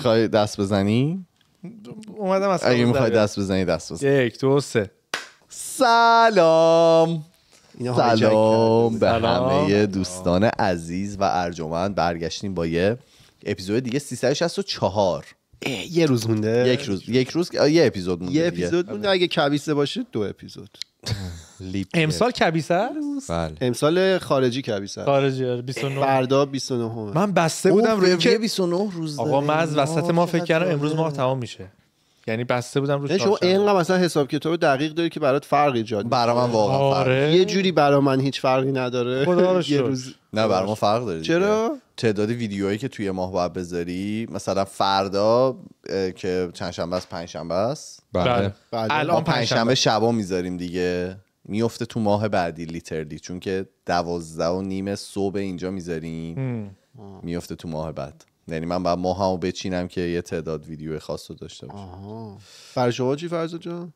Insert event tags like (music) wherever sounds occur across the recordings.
میخوای دست بزنی اومدم از اگه میخوای دست بزنی دست بزن یک دو سه سلام سلام به همه دوستان عزیز و ارجمند برگشتیم با یه اپیزود دیگه 364 یه روز مونده یک روز یک روز یه اپیزود مونده یه اپیزود مونده آره. اگه کبیسه باشه دو اپیزود (laughs) امسال کبیسه بله امسال خارجی کبیسه خارجی 29 آره، فردا 29 من بسته بودم روی 29 روز آقا من از وسط ما فکر کردم امروز ماه تمام میشه یعنی بسته بودم رو یعنی شما اینقدر مثلا حساب کتاب دقیق داری که برات فرق ایجاد برا من واقعا آره. یه جوری برا من هیچ فرقی نداره خدا (laughs) یه روز نه برا ما فرق داره چرا تعداد ویدیوهایی که توی ماه باید بذاری مثلا فردا که چند شنبه است پنج شنبه است بله, بله. الان بله. پنج شنبه شبا میذاریم دیگه میفته تو ماه بعدی لیتردی چون که دوازده و نیم صبح اینجا میذاریم میفته تو ماه بعد یعنی من باید موهامو بچینم که یه تعداد ویدیو خاص رو داشته باشم برای شما چی فرزا جان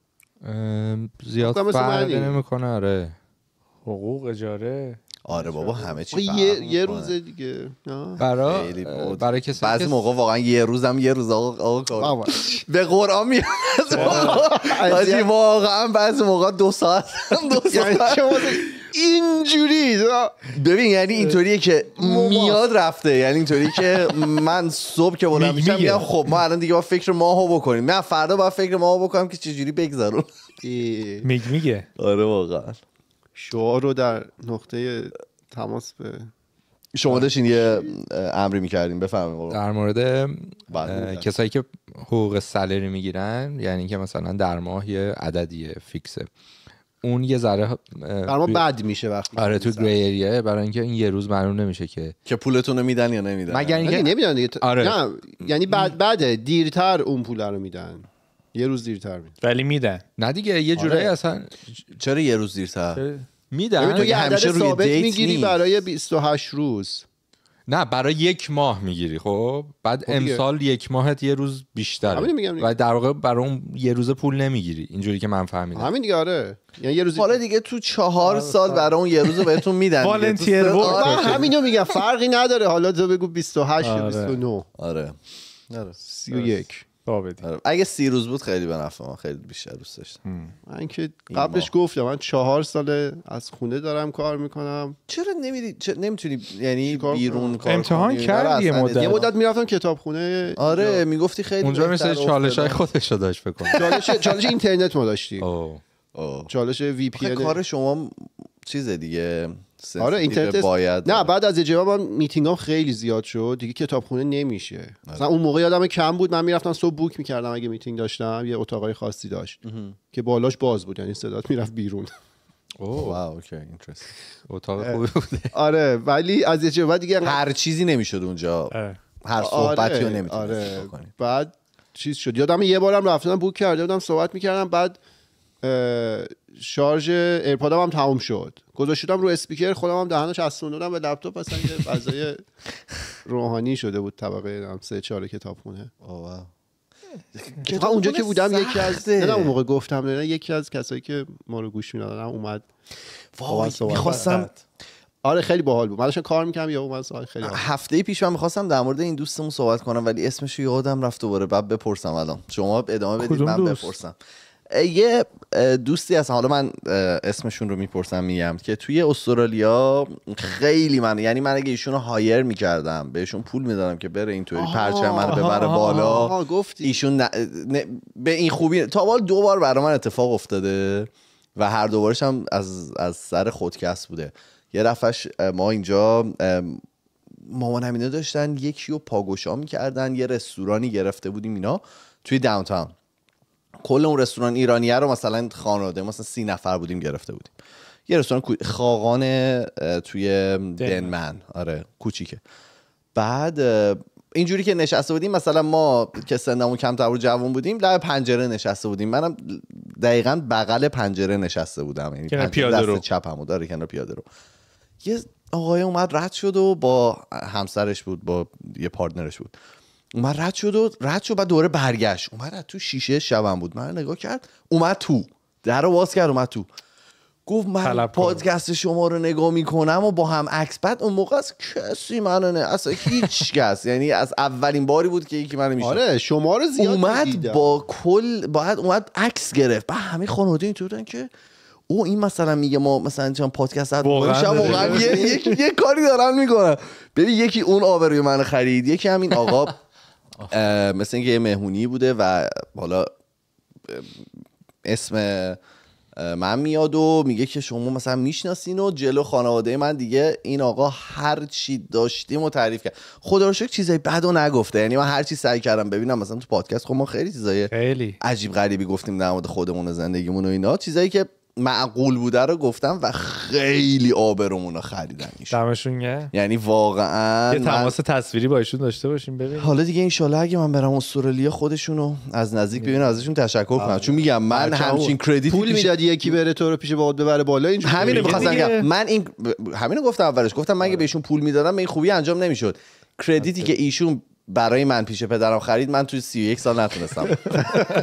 زیاد فرق نمیکنه آره حقوق اجاره آره بابا همه چی یه, یه روز دیگه برای برای کسی بعضی موقع واقعا یه روزم یه روز آقا آقا به قرآن میاد واقعا بعضی موقع دو ساعت (laughs) دو یعنی ساعت اینجوری ببین یعنی اینطوریه که میاد رفته یعنی اینطوری که من صبح که بلند میشم میگم خب ما الان دیگه با فکر ماهو بکنیم نه فردا با فکر ماهو بکنم که چجوری بگذرون میگ میگه آره واقعا شعار رو در نقطه تماس به شما داشتین یه امری میکردین بفهم. در مورد کسایی که حقوق سلری میگیرن یعنی که مثلا در ماه یه عددیه فیکسه اون یه ذره برام ما بد میشه وقتی آره تو گریریه برای اینکه این یه روز معلوم نمیشه که که پولتون رو میدن یا نمیدن مگر اینکه نمیدن دیگه آره. نه یعنی بعد بعد دیرتر اون پول رو میدن یه روز دیرتر میدن ولی میدن نه دیگه یه آره. جوری اصلا چرا یه روز دیرتر میدن تو یه همیشه روی میگیری برای 28 روز نه برای یک ماه میگیری خب بعد خب امسال یک ماهت یه روز بیشتره همین میگم و در واقع برای اون یه روز پول نمیگیری اینجوری که من فهمیدم همین دیگه آره یعنی یه روز حالا دیگه تو چهار آره، سال آره. برای اون یه روز بهتون میدن والنتیر (laughs) آره همینو میگم فرقی نداره حالا تو بگو 28 آره. 29 آره آره 31 آره. اگه سی روز بود خیلی به نفع من خیلی بیشتر دوست داشتم من که قبلش گفتم من چهار ساله از خونه دارم کار میکنم چرا نمیدی نمیتونی یعنی بیرون کار امتحان کردی یه مدت یه مدت میرفتم کتابخونه آره میگفتی خیلی اونجا مثل چالش های خودش رو داشت بکن (laughs) چالش چالش اینترنت ما داشتی چالش وی پی کار شما چیز دیگه آره اینترنت باید نه آره. بعد از جواب من ها خیلی زیاد شد دیگه کتابخونه نمیشه آره. مثلا اون موقع یادم کم بود من میرفتم صبح بوک میکردم اگه میتینگ داشتم یه اتاقای خاصی داشت که بالاش باز بود یعنی صدات میرفت بیرون واو اتاق خوبی بوده آره ولی از یه بعد دیگه هر چیزی نمیشد اونجا هر آره، صحبتی رو نمیتونی بعد چیز شد یادم یه بارم رفتم بوک کرده بودم صحبت میکردم بعد شارژ ایرپادم هم تموم شد گذاشتم رو اسپیکر خودم هم دهنش اسوندم به لپتاپ اصلا یه فضای (laughs) روحانی شده بود طبقه هم سه چهار کتابخونه اونجا که بودم یکی از نه اون موقع گفتم نه یکی از کسایی که ما رو گوش میدادن اومد وای خب، میخواستم آره خیلی باحال بود من کار میکنم یا من سوال خیلی باحال. هفته پیش من میخواستم در مورد این دوستمون صحبت کنم ولی اسمش رو یادم رفت دوباره بعد بپرسم الان شما ادامه بدید من بپرسم یه دوستی هست حالا من اسمشون رو میپرسم میگم که توی استرالیا خیلی من یعنی من اگه ایشون رو هایر میکردم بهشون پول میدادم که بره اینطوری پرچم من ببره بالا ایشون به این خوبی تا بال دو بار برای من اتفاق افتاده و هر دوبارش هم از, از سر خودکس بوده یه رفش ما اینجا مامان همینه داشتن یکی رو پاگوشا میکردن یه رستورانی گرفته بودیم اینا توی داونتاون کل اون رستوران ایرانیه رو مثلا خانواده مثلا سی نفر بودیم گرفته بودیم یه رستوران خاقان توی دنمن آره کوچیکه بعد اینجوری که نشسته بودیم مثلا ما که سنمون کم تر جوان بودیم لب پنجره نشسته بودیم منم دقیقا بغل پنجره نشسته بودم یعنی پیاده دست رو داره کنار پیاده رو یه آقای اومد رد شد و با همسرش بود با یه پارتنرش بود اومد رد شد و رد شد بعد دوره برگشت اومد تو شیشه شبم بود من نگاه کرد اومد تو در رو باز کرد اومد تو گفت من پادکست شما رو نگاه میکنم و با هم عکس بعد اون موقع از کسی منو نه اصلا هیچ (laughs) کس یعنی از اولین باری بود که یکی منو میشه آره شما رو زیاد اومد با کل باید اومد عکس گرفت بعد همه خانواده اینطور بودن که او این مثلا میگه ما مثلا چند پادکست هست واقعا یه،, یه،, کاری دارن میکنن ببین یکی اون آبروی من خرید یکی همین آقا مثل اینکه یه مهمونی بوده و حالا اسم من میاد و میگه که شما مثلا میشناسین و جلو خانواده من دیگه این آقا هر چی داشتیم و تعریف کرد خدا رو شکر چیزای بدو نگفته یعنی من هر چی سعی کردم ببینم مثلا تو پادکست خب ما خیلی چیزای عجیب غریبی گفتیم در مورد خودمون و زندگیمون و اینا چیزایی که معقول بوده رو گفتم و خیلی آبرومون رو خریدن دمشون یعنی واقعا یه تماس من... تصویری با ایشون داشته باشیم ببین حالا دیگه این اگه من برم استرالیا خودشون رو از نزدیک ببینم ازشون تشکر کنم آره. چون میگم من همچین کردیت پول پیش... یکی بره تو رو پیش باد ببره بالا این همین میخواستم من این همینو گفتم اولش گفتم من اگه بهشون پول میدادم به این خوبی انجام نمیشد کردیتی که ایشون برای من پیش پدرم خرید من توی 31 سال نتونستم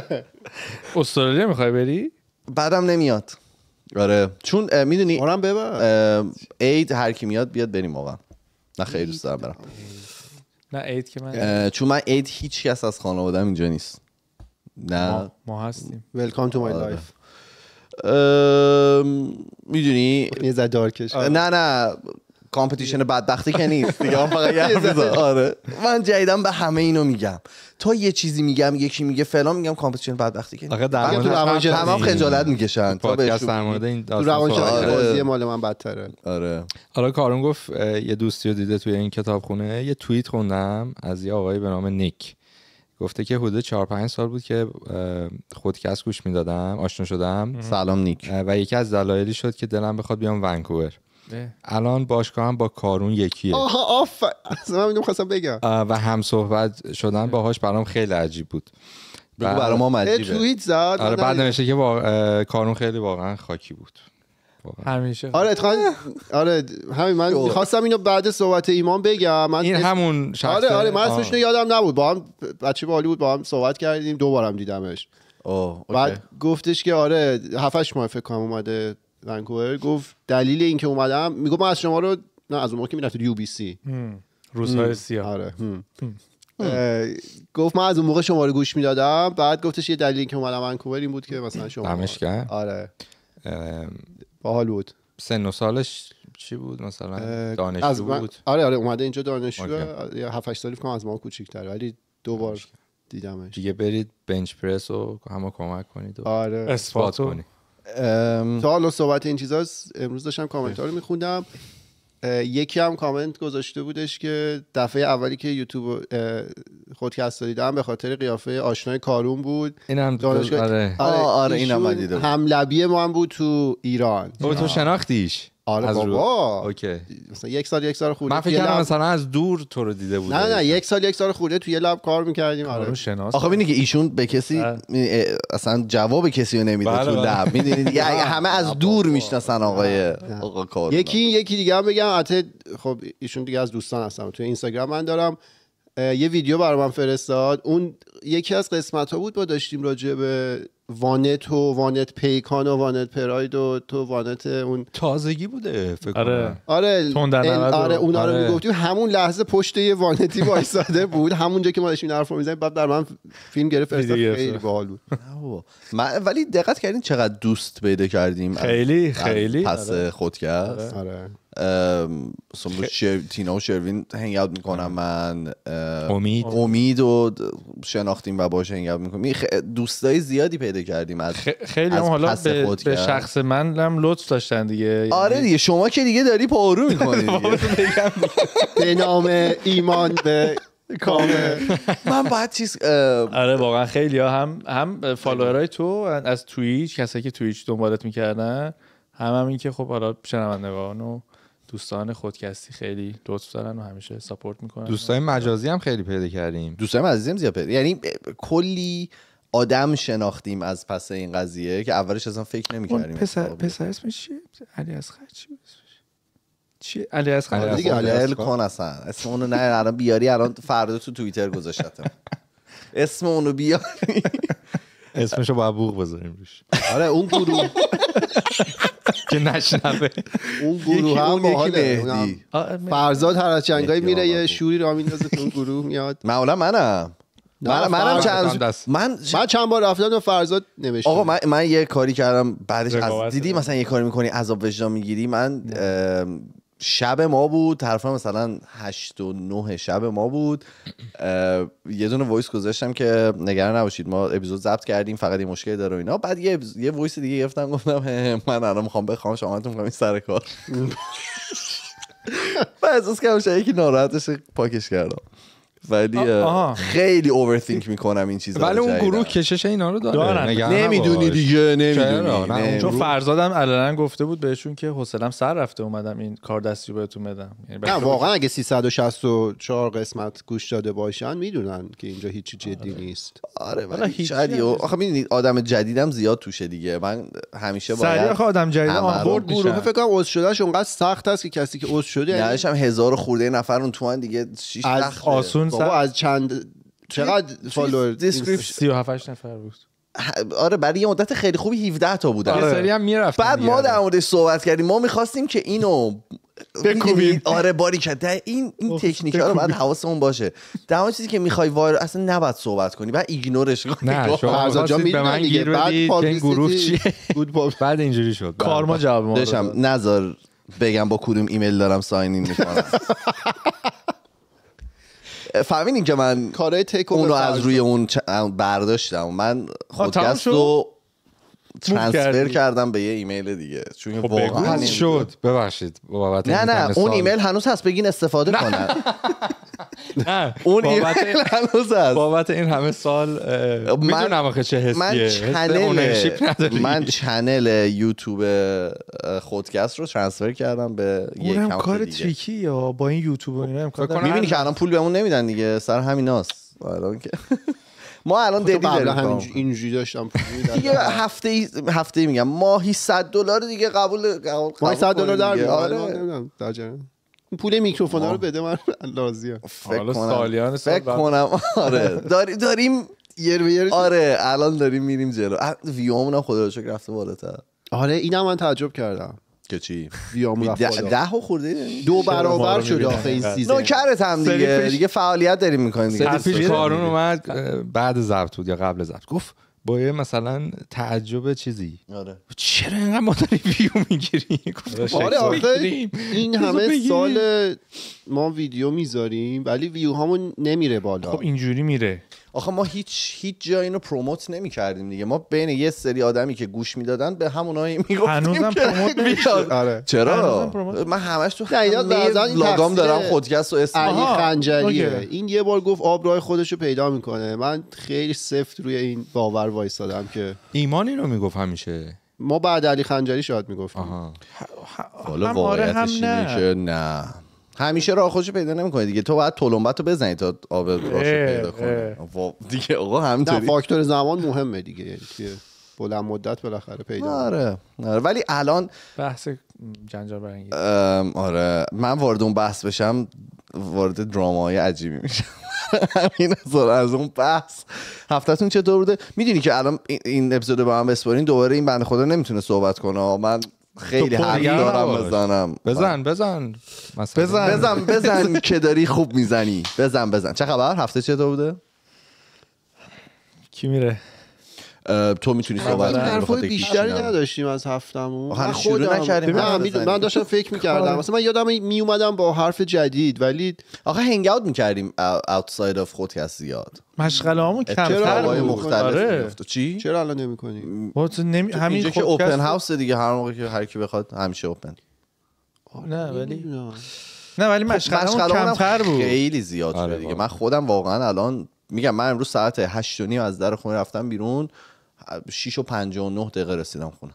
(laughs) استرالیا میخوای بری بعدم نمیاد آره چون میدونی اونم ببر عید هر کی میاد بیاد بریم واقعا نه خیلی دوست دارم برم نه عید که من چون من اید هیچ کس از خانواده اینجا نیست نه ما, هستیم ویلکام تو مای لایف میدونی نه نه کامپتیشن بدبختی که نیست دیگه فقط یه (laughs) آره من جدیدم به همه اینو میگم تا یه چیزی میگم یکی میگه فلان میگم کامپتیشن بدبختی که آقا در مورد تمام خجالت میکشن پادکست در مورد این داستان مال من بدتره آره حالا کارون گفت یه دوستی رو دیده توی این کتابخونه یه توییت خوندم از یه آقایی به نام نیک گفته که حدود 4 5 سال بود که خودکس گوش میدادم آشنا شدم سلام نیک و یکی از دلایلی شد که دلم بخواد بیام ونکوور الان باشگاه هم با کارون یکیه آها آف اصلا من خواستم بگم و هم صحبت شدن باهاش برام خیلی عجیب بود بگو برای ما عجیبه توییت زد آره بعد نمیشه که با... کارون خیلی واقعا خاکی بود همیشه آره اتخان... آره همین من خواستم اینو بعد صحبت ایمان بگم من این همون شخص آره آره من اسمش یادم نبود با هم بچه بالی بود با هم صحبت کردیم دوبارم دیدمش اوه، بعد گفتش که آره هفتش ماه فکر کنم اومده ونکوور گفت دلیل اینکه اومدم میگفت من از شما رو نه از اون موقع که میرفت یو بی سی روزهای سیاه آره گفت من از اون موقع شما رو گوش میدادم بعد گفتش یه دلیلی که اومدم ونکوور این بود که مثلا شما دمشق آره باحال بود سن و سالش چی بود مثلا دانشجو بود آره آره اومده اینجا دانشجو یا 7 8 سالی از ما کوچیک‌تر ولی دو بار دیدمش دیگه برید بنچ پرس و همه کمک کنید و آره. اثبات تا حالا صحبت این چیزاست امروز داشتم کامنت ها رو میخوندم یکی هم کامنت گذاشته بودش که دفعه اولی که یوتیوب خودکست دیدم به خاطر قیافه آشنای کارون بود این هم دانشگاه آره آره, آره هم دیدم هم ما هم بود تو ایران تو شناختیش آره از بابا اوکی مثلا یک سال یک سال خورده من فکر مثلا از دور تو رو دیده بود نه نه یک سال یک سال خورده توی لب کار میکردیم آره شناس آخه که ایشون به کسی اصلا جواب کسی رو نمیده بله، تو بله. لب (laughs) همه از دور میشناسن آقای آقا کار یکی یکی دیگه هم بگم خب ایشون دیگه از دوستان هستم توی اینستاگرام من دارم یه ویدیو برام من فرستاد اون یکی از قسمت بود با داشتیم راجع به وانت و وانت پیکان و وانت پراید و تو وانت اون تازگی بوده فکر آره آره آره اونا رو آره. میگفتیم همون لحظه پشت یه وانتی وایساده بود همونجا که ما داشتیم این رو میزنیم بعد در من فیلم گرفت خیلی باحال بود ولی دقت کردین چقدر دوست پیدا کردیم خیلی خیلی پس آره. خودکست آره, آره. تینا و شروین هنگاب میکنم من امید امید و شناختیم و باش هنگ میکنیم دوستای زیادی پیدا کردیم از خیلی هم حالا به, شخص من هم لطف داشتن دیگه آره دیگه شما که دیگه داری پارو میکنی (laughs) به نام ایمان به کامل من باید چیز آره واقعا خیلی هم هم فالوورای تو از توییچ کسایی که توییچ دنبالت میکردن هم هم این که خب حالا شنوندگان و دوستان خودکستی خیلی لطف دارن و همیشه ساپورت میکنن دوستان مجازی هم خیلی پیدا کردیم دوستان هم زیاد پیدا یعنی کلی آدم شناختیم از پس این قضیه که اولش اصلا فکر نمیکردیم پسر پسر اسمش چیه علی از چی چی علی از خان آره دیگه علی ال کن اصلا اسم اونو نه الان بیاری الان فردا تو توییتر گذاشتم اسم اونو بیاری (laughs) اسمشو با بوق بذاریم روش آره اون گروه (laughs) (laughs) که نشنبه اون گروه هم حال فرزاد هر از جنگایی میره یه شوری را میندازه تو گروه میاد معمولا منم من منم چند من من چند بار رفتم فرزاد نوشتم آقا من, من یه کاری کردم بعدش از دیدی مثلا یه کاری میکنی عذاب وجدان میگیری من شب ما بود طرف مثلا هشت و نه شب ما بود یه دونه وایس گذاشتم که نگران نباشید ما اپیزود ضبط کردیم فقط یه مشکلی داره و اینا بعد یه, یه وایس دیگه گرفتم گفتم من الان میخوام بخوام شما میخوام این سر کار و (laughs) از کردم همشه یکی ناراحتش پاکش کردم ولی آه. خیلی اوورثینک میکنم این چیزا ولی اون گروه کشش اینا رو داره نمیدونی دیگه نمیدونی چون فرزادم علنا گفته بود بهشون که حوصلم سر رفته اومدم این کار دستی بهتون بدم یعنی نه واقعا اگه 364 قسمت گوش داده باشن میدونن که اینجا هیچی آره. جدی نیست آره ولی شاید آخه میدونید آدم جدیدم زیاد توشه دیگه من همیشه باید سریع آدم جدید آنبورد گروه فکر کنم عضو شدهش اونقدر سخت است که کسی که عضو شده یعنی هم هزار خورده نفر اون تو دیگه 6 آسون بابا از چند چقدر فالوور دیسکریپشن 37 نفر بود آره برای یه مدت خیلی خوبی 17 تا بودن آره. سری هم میرفت بعد ما در موردش صحبت کردیم ما میخواستیم که اینو بکوبیم آره باری کرد این این تکنیک ها رو باید حواسمون باشه در چیزی که میخوای وایر اصلا نباید صحبت کنی بعد ایگنورش کنی نه شما جا به من گیر بدی این گروه چیه بعد اینجوری شد کارما جواب ما داشم نظر بگم با کدوم ایمیل دارم ساین این میکنم (laughs) فهمین که من کارهای تیک اون رو از روی اون برداشتم من خودکست خب، رو ترانسفر کردم به یه ایمیل دیگه چون خب واقعا شد ببخشید بابت نه نه اون ایمیل هنوز هست بگین استفاده کنن (laughs) نه اون ایمیل هنوز هست بابت این همه سال میدونم آخه چه حسیه من من چنل یوتیوب خودکست رو ترانسفر کردم به یه کامپیوتر کار تریکی یا با این یوتیوب اینا امکان میبینی که الان پول بهمون نمیدن دیگه سر همیناست الان که ما الان خب دبی داریم اینجوری داشتم دیگه هفته هفته میگم ماهی 100 دلار دیگه قبول ماهی 100 دلار در آره پول میکروفونا رو بده من لازیه فکر کنم فکر کنم آره داریم یه به یر آره الان داریم میریم جلو ویومون هم خدا رو شکر رفته بالاتر آره اینم من تعجب کردم که چی ده, خورده دو برابر شد آخه این سیزن نوکرت هم دیگه دیگه فعالیت داریم میکنیم دیگه پیش کارون اومد بعد زبط بود یا قبل زبط گفت با یه مثلا تعجب چیزی آره چرا اینقدر ما داریم ویو میگیریم آره آخه این همه سال ما ویدیو میذاریم ولی ویو همون نمیره بالا خب اینجوری میره آخه ما هیچ هیچ جا اینو پروموت نمی کردیم دیگه ما بین یه سری آدمی که گوش میدادن به همونایی میگفتیم هنوزم پروموت آره. چرا من همش تو لاگام دارم خودکست و اسم علی خنجریه این یه بار گفت آب راه خودشو پیدا میکنه من خیلی سفت روی این باور وایسادم که ایمان اینو میگفت همیشه ما بعد علی خنجری شاید میگفتیم حالا آره واقعیتش اینه نه همیشه راه خودشو پیدا نمیکنه دیگه تو باید تلمبت رو بزنی تا آب راه پیدا کنه دیگه آقا همینطوری فاکتور زمان مهمه دیگه یعنی بلند مدت بالاخره پیدا آره. آره ولی الان بحث جنجال آره من وارد اون بحث بشم وارد های عجیبی میشم (laughs) همین از اون بحث هفتهتون چطور بوده میدونی که الان این اپیزود با هم بسپارین دوباره این بنده خدا نمیتونه صحبت کنه من خیلی حرف دارم بزنم بزن بزن بزن بزن بزن (laughs) که داری خوب میزنی بزن بزن چه خبر هفته چطور بوده کی میره تو میتونی صحبت کنی اینکه بیشتری نداشتیم از هفتمون من خودم نکردیم من, من داشتم فکر میکردم خب. مثلا من یادم می اومدم با حرف جدید ولی آخه هنگ اوت میکردیم اوتساید اف از زیاد مشغله هامون کمتر بود آره. مختلف چی چرا الان نمی‌کنی خب، نمی... همین که اوپن هاوس دیگه هر موقع که هر کی بخواد همیشه اوپن آره، نه ولی نه ولی خب، مشغله کمتر بود خیلی زیاد شده آره، دیگه من خودم واقعا الان میگم من امروز ساعت هشت و نیم از در خونه رفتم بیرون 6 و 59 دقیقه رسیدم خونه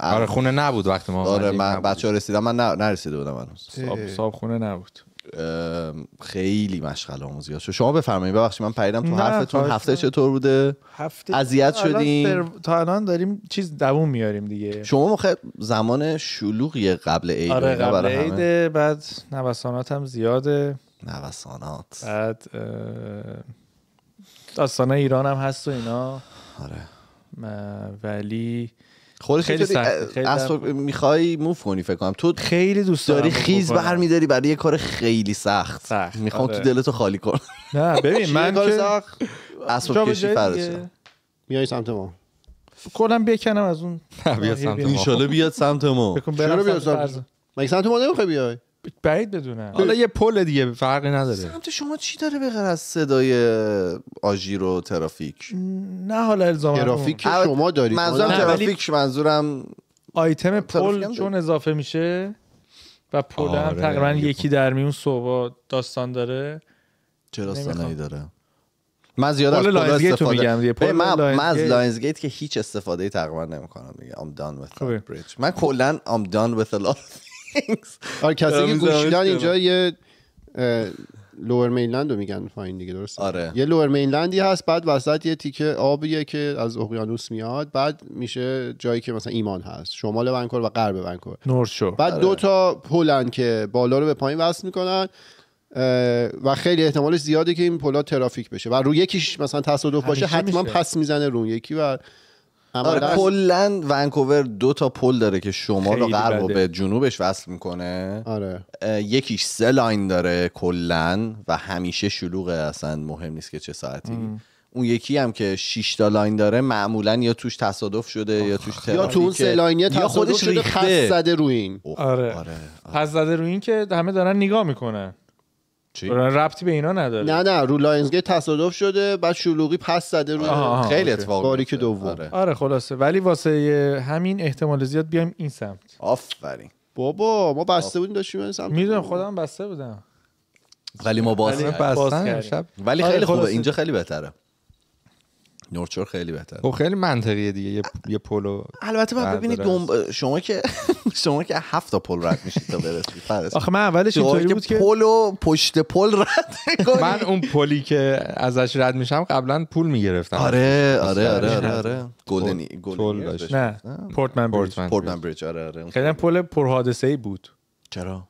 آره خونه نبود وقتی ما آره من بچه ها رسیدم من نرسیده بودم هنوز صاحب خونه نبود خیلی مشغله آموزی زیاد شما بفرمایید ببخشید من پریدم تو حرفتون هفته چطور بوده هفته اذیت شدیم تا الان داریم چیز دووم میاریم دیگه شما مخ زمان شلوغی قبل عید آره قبل عید بعد نوسانات هم زیاده نوسانات بعد داستان ایران هم هست و اینا آره ولی خیلی سخت خیلی میخوای موف کنی فکر کنم تو خیلی دوست داری خیز برمیداری برای یه کار خیلی سخت, سخت. میخوام آره. تو دلتو خالی کن نه ببین من که سخت اصلا کشی میای سمت ما کلا بکنم از اون نه سمت ما ان بیاد سمت ما چرا بیاد سمت ما مگه سمت ما نمیخوای بیای بعید بدونم حالا یه پل دیگه فرقی نداره سمت شما چی داره به غیر از صدای آژیر و ترافیک نه حالا الزام ترافیک شما دارید منظورم ترافیک منظورم آیتم پل چون اضافه میشه و پل هم آره، تقریبا یکی در میون صبح داستان داره چه داستانی داره من زیاد از پل استفاده میگم من, من از لاینز گیت که هیچ استفاده تقریبا نمیکنم میگم I'm done with بریج bridge من کلا I'm done with a lot آره کسی که گوشیدن اینجا یه لور مینلند رو میگن پایین دیگه درست آره. یه لور مینلندی هست بعد وسط یه تیکه آبیه که از اقیانوس میاد بعد میشه جایی که مثلا ایمان هست شمال ونکور و غرب ونکور نورث بعد آره. دو تا پلن که بالا رو به پایین وصل میکنن و خیلی احتمالش زیاده که این پلا ترافیک بشه و روی یکیش مثلا تصادف باشه حتما میشه. پس میزنه روی یکی و آره کلا ونکوور دو تا پل داره که شما رو غرب و به جنوبش وصل میکنه آره یکیش سه لاین داره کلا و همیشه شلوغه اصلا مهم نیست که چه ساعتی اون یکی هم که 6 تا لاین داره معمولا یا توش تصادف شده یا توش یا تو اون سه یا خودش ریخته زده روی این آره. آره. آره. زده روی این که همه دارن نگاه میکنن چی؟ ربطی به اینا نداره نه نه رو لاینزگیت تصادف شده بعد شلوغی پس زده رو خیلی اتفاق که دوباره آره. آره خلاصه ولی واسه همین احتمال زیاد بیایم این سمت آفرین بابا ما بسته بودیم داشتیم این سمت میدونم خودم بسته بودم ولی ما باز, ولی ولی خیلی آره، خوبه اینجا خیلی بهتره نورچور خیلی بهتره خب خیلی منطقیه دیگه یه, یه پلو البته بعد ببینید شما که (laughs) شما که هفت تا پل رد میشید تا برسید آخه من اولش اینطوری بود که پلو پشت پل رد من اون پلی که ازش رد میشم قبلا پول میگرفتم آره آره آره آره, آره،, آره. گلدنی گلدنی نه پورتمن بریج پورتمن بریج آره آره خیلی پل پر بود چرا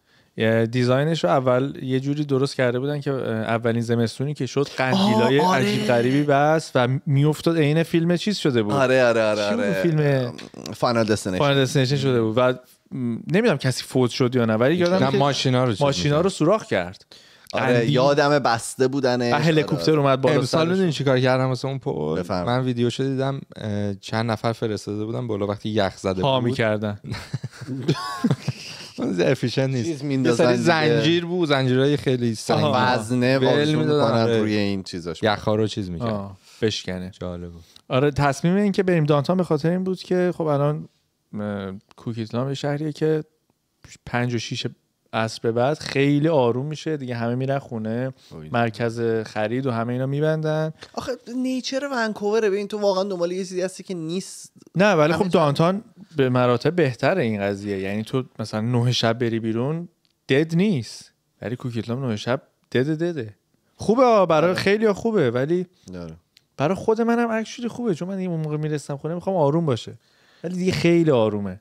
دیزاینش رو اول یه جوری درست کرده بودن که اولین زمستونی که شد قندیلای آره. عجیب غریبی بس و میافتاد عین فیلم چیز شده بود آره آره آره, آره. فیلم فاینال دستینیشن شده بود و نمیدونم کسی فوت شد یا نه ولی یادم ماشینا رو ماشینا رو سوراخ کرد آره یادم بسته بودن هلیکوپتر آره، آره. اومد بالا سال میدونی چیکار کردم واسه اون پول من ویدیو شو دیدم چند نفر فرستاده بودن بالا وقتی یخ زده بود ها میکردن (laughs) اون افیشن نیست چیز میندازن زنجیر بود زنجیرای خیلی سنگین وزنه ول میدادن روی آره. این چیزاش یخا رو چیز میکرد بشکنه جالب بود آره تصمیم این که بریم دانتان به خاطر این بود که خب الان کوکیزلان شهریه که 5 و 6 از به بعد خیلی آروم میشه دیگه همه میرن خونه مرکز خرید و همه اینا میبندن آخه نیچر ونکووره ببین تو واقعا دنبال یه چیزی هستی که نیست نه ولی خب دانتان به مراتب بهتره این قضیه یعنی تو مثلا نه شب بری بیرون دد نیست ولی کوکیتلام نه شب دد دده خوبه برای آره. خیلی خوبه ولی داره. برای خود منم اکچولی خوبه چون من این موقع میرسم خونه میخوام آروم باشه ولی دیگه خیلی آرومه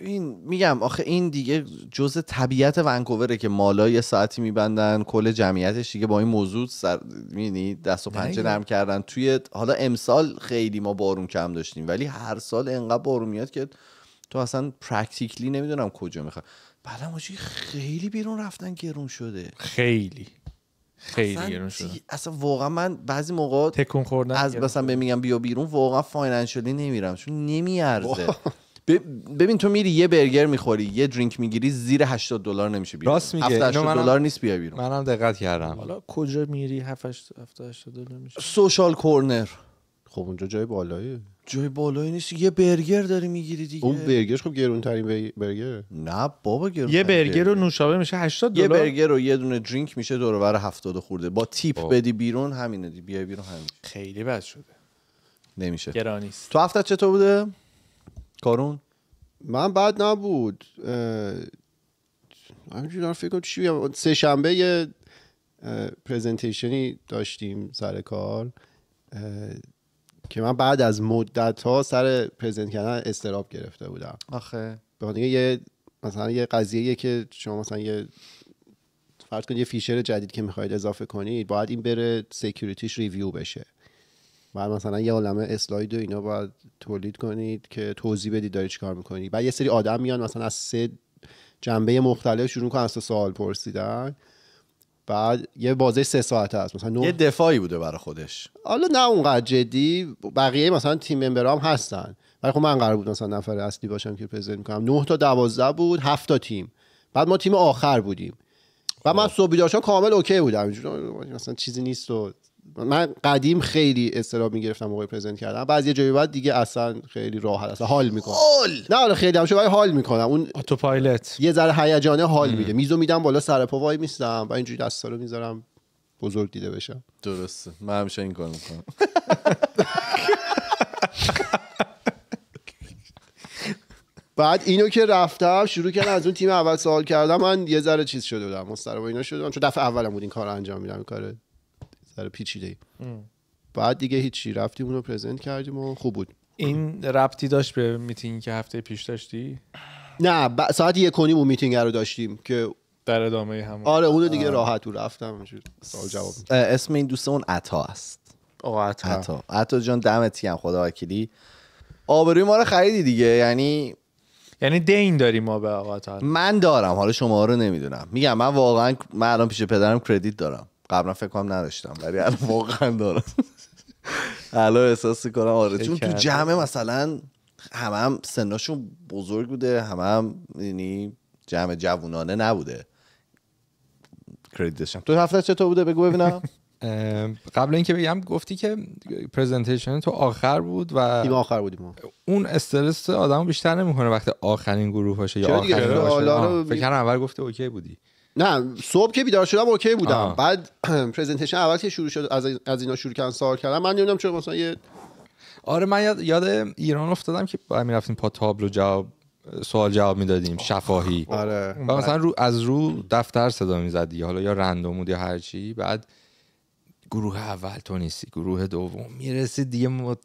این میگم آخه این دیگه جزء طبیعت ونکووره که مالا یه ساعتی میبندن کل جمعیتش دیگه با این موضوع سر میبینی دست و پنجه نرم کردن توی حالا امسال خیلی ما بارون کم داشتیم ولی هر سال انقدر بارون میاد که تو اصلا پرکتیکلی نمیدونم کجا میخواد بعدم خیلی بیرون رفتن گرون شده خیلی خیلی گرون شده اصلا واقعا من بعضی موقع تکون خوردن از مثلا میگم بیا بیرون واقعا فاینانشلی نمیرم چون نمیارزه ببین تو میری یه برگر میخوری یه درینک میگیری زیر 80 دلار نمیشه بیرون راست میگه 80 دلار نیست بیا بیرون منم دقت کردم حالا کجا میری 7 80 دلار نمیشه سوشال کورنر خب اونجا جای بالاییه جای بالایی نیست یه برگر داری میگیری دیگه اون برگرش خب گرون ترین برگر نه بابا گرون یه برگر رو نوشابه میشه 80 دلار یه برگر رو یه دونه درینک میشه دور و بر 70 خورده با تیپ آه. خب. بدی بیرون همینه دی بیای بیرون همین خیلی بد شده نمیشه گرانیست تو هفته چطور بوده کارون من بعد نبود همینجور دارم فکر چی سه شنبه یه پریزنتیشنی داشتیم سر کار که من بعد از مدت ها سر پرزنت کردن استراب گرفته بودم آخه به یه مثلا یه قضیه که شما مثلا یه فرض کنید یه فیشر جدید که میخواید اضافه کنید باید این بره سکیوریتیش ریویو بشه بعد مثلا یه عالمه اسلاید و اینا باید تولید کنید که توضیح بدید داری چیکار میکنید بعد یه سری آدم میان مثلا از سه جنبه مختلف شروع کنن از سوال پرسیدن بعد یه بازه سه ساعته است مثلا نو... یه دفاعی بوده برای خودش حالا نه اونقدر جدی بقیه مثلا تیم ممبرام هستن ولی خب من قرار بود مثلا نفر اصلی باشم که پرزنت میکنم 9 تا 12 بود 7 تا تیم بعد ما تیم آخر بودیم و من خب. صبح داشتم کامل اوکی بودم مثلا چیزی نیست و من قدیم خیلی استراب میگرفتم موقع پرزنت کردم بعد یه جایی بعد دیگه اصلا خیلی راحت اصلا حال میکنم نه حالا خیلی هم حال میکنم اون اتو پایلت یه ذره هیجانه حال میده میزو میدم بالا سر پا وای میستم و اینجوری دستا رو میذارم بزرگ دیده بشم درسته من همیشه این کار میکنم بعد اینو که رفتم شروع کردم از اون تیم اول سوال کردم من یه ذره چیز شده بودم با اینا شده بودم چون دفعه اولم بود این کار انجام میدم این کاره ذره پیچیده ای بعد دیگه هیچی رفتیم اونو پرزنت کردیم و خوب بود این ربطی داشت به میتینگ که هفته پیش داشتی نه ساعت یک و میتینگ رو داشتیم که در ادامه هم آره اونو دیگه آه. راحت و رفتم سوال جواب اسم این اون عطا است آقا عطا عطا, جان دمت گرم خدا وکیلی آبروی ما رو خریدی دیگه یعنی یعنی دین داری ما به آقا من دارم حالا شما رو نمیدونم میگم من واقعا من الان پیش پدرم کردیت دارم قبلا فکر کنم نداشتم ولی الان واقعا دارم الان احساس کنم آره چون تو جمع مثلا همه هم سناشون بزرگ بوده همه هم یعنی جمع جوونانه نبوده کردیتشم تو هفته چطور بوده بگو ببینم (laughs) قبل اینکه بگم گفتی که پرزنتیشن تو آخر بود و تیم آخر بودیم اون استرس آدمو بیشتر نمیکنه وقتی آخرین گروه باشه یا آخرین باشه فکر اول گفته اوکی بودی نه صبح که بیدار شدم اوکی بودم بعد پرزنتیشن (clears throat) اول که شروع شد از, از اینا شروع کردن سوال کردم من نمیدونم چرا مثلا یه آره من یاد, ایران افتادم که میرفتیم پا تابلو جواب سوال جواب میدادیم شفاهی آره و مثلا رو از رو دفتر صدا میزدی حالا یا رندوم بود یا هرچی بعد گروه اول تو نیستی گروه دوم میرسی دیگه اون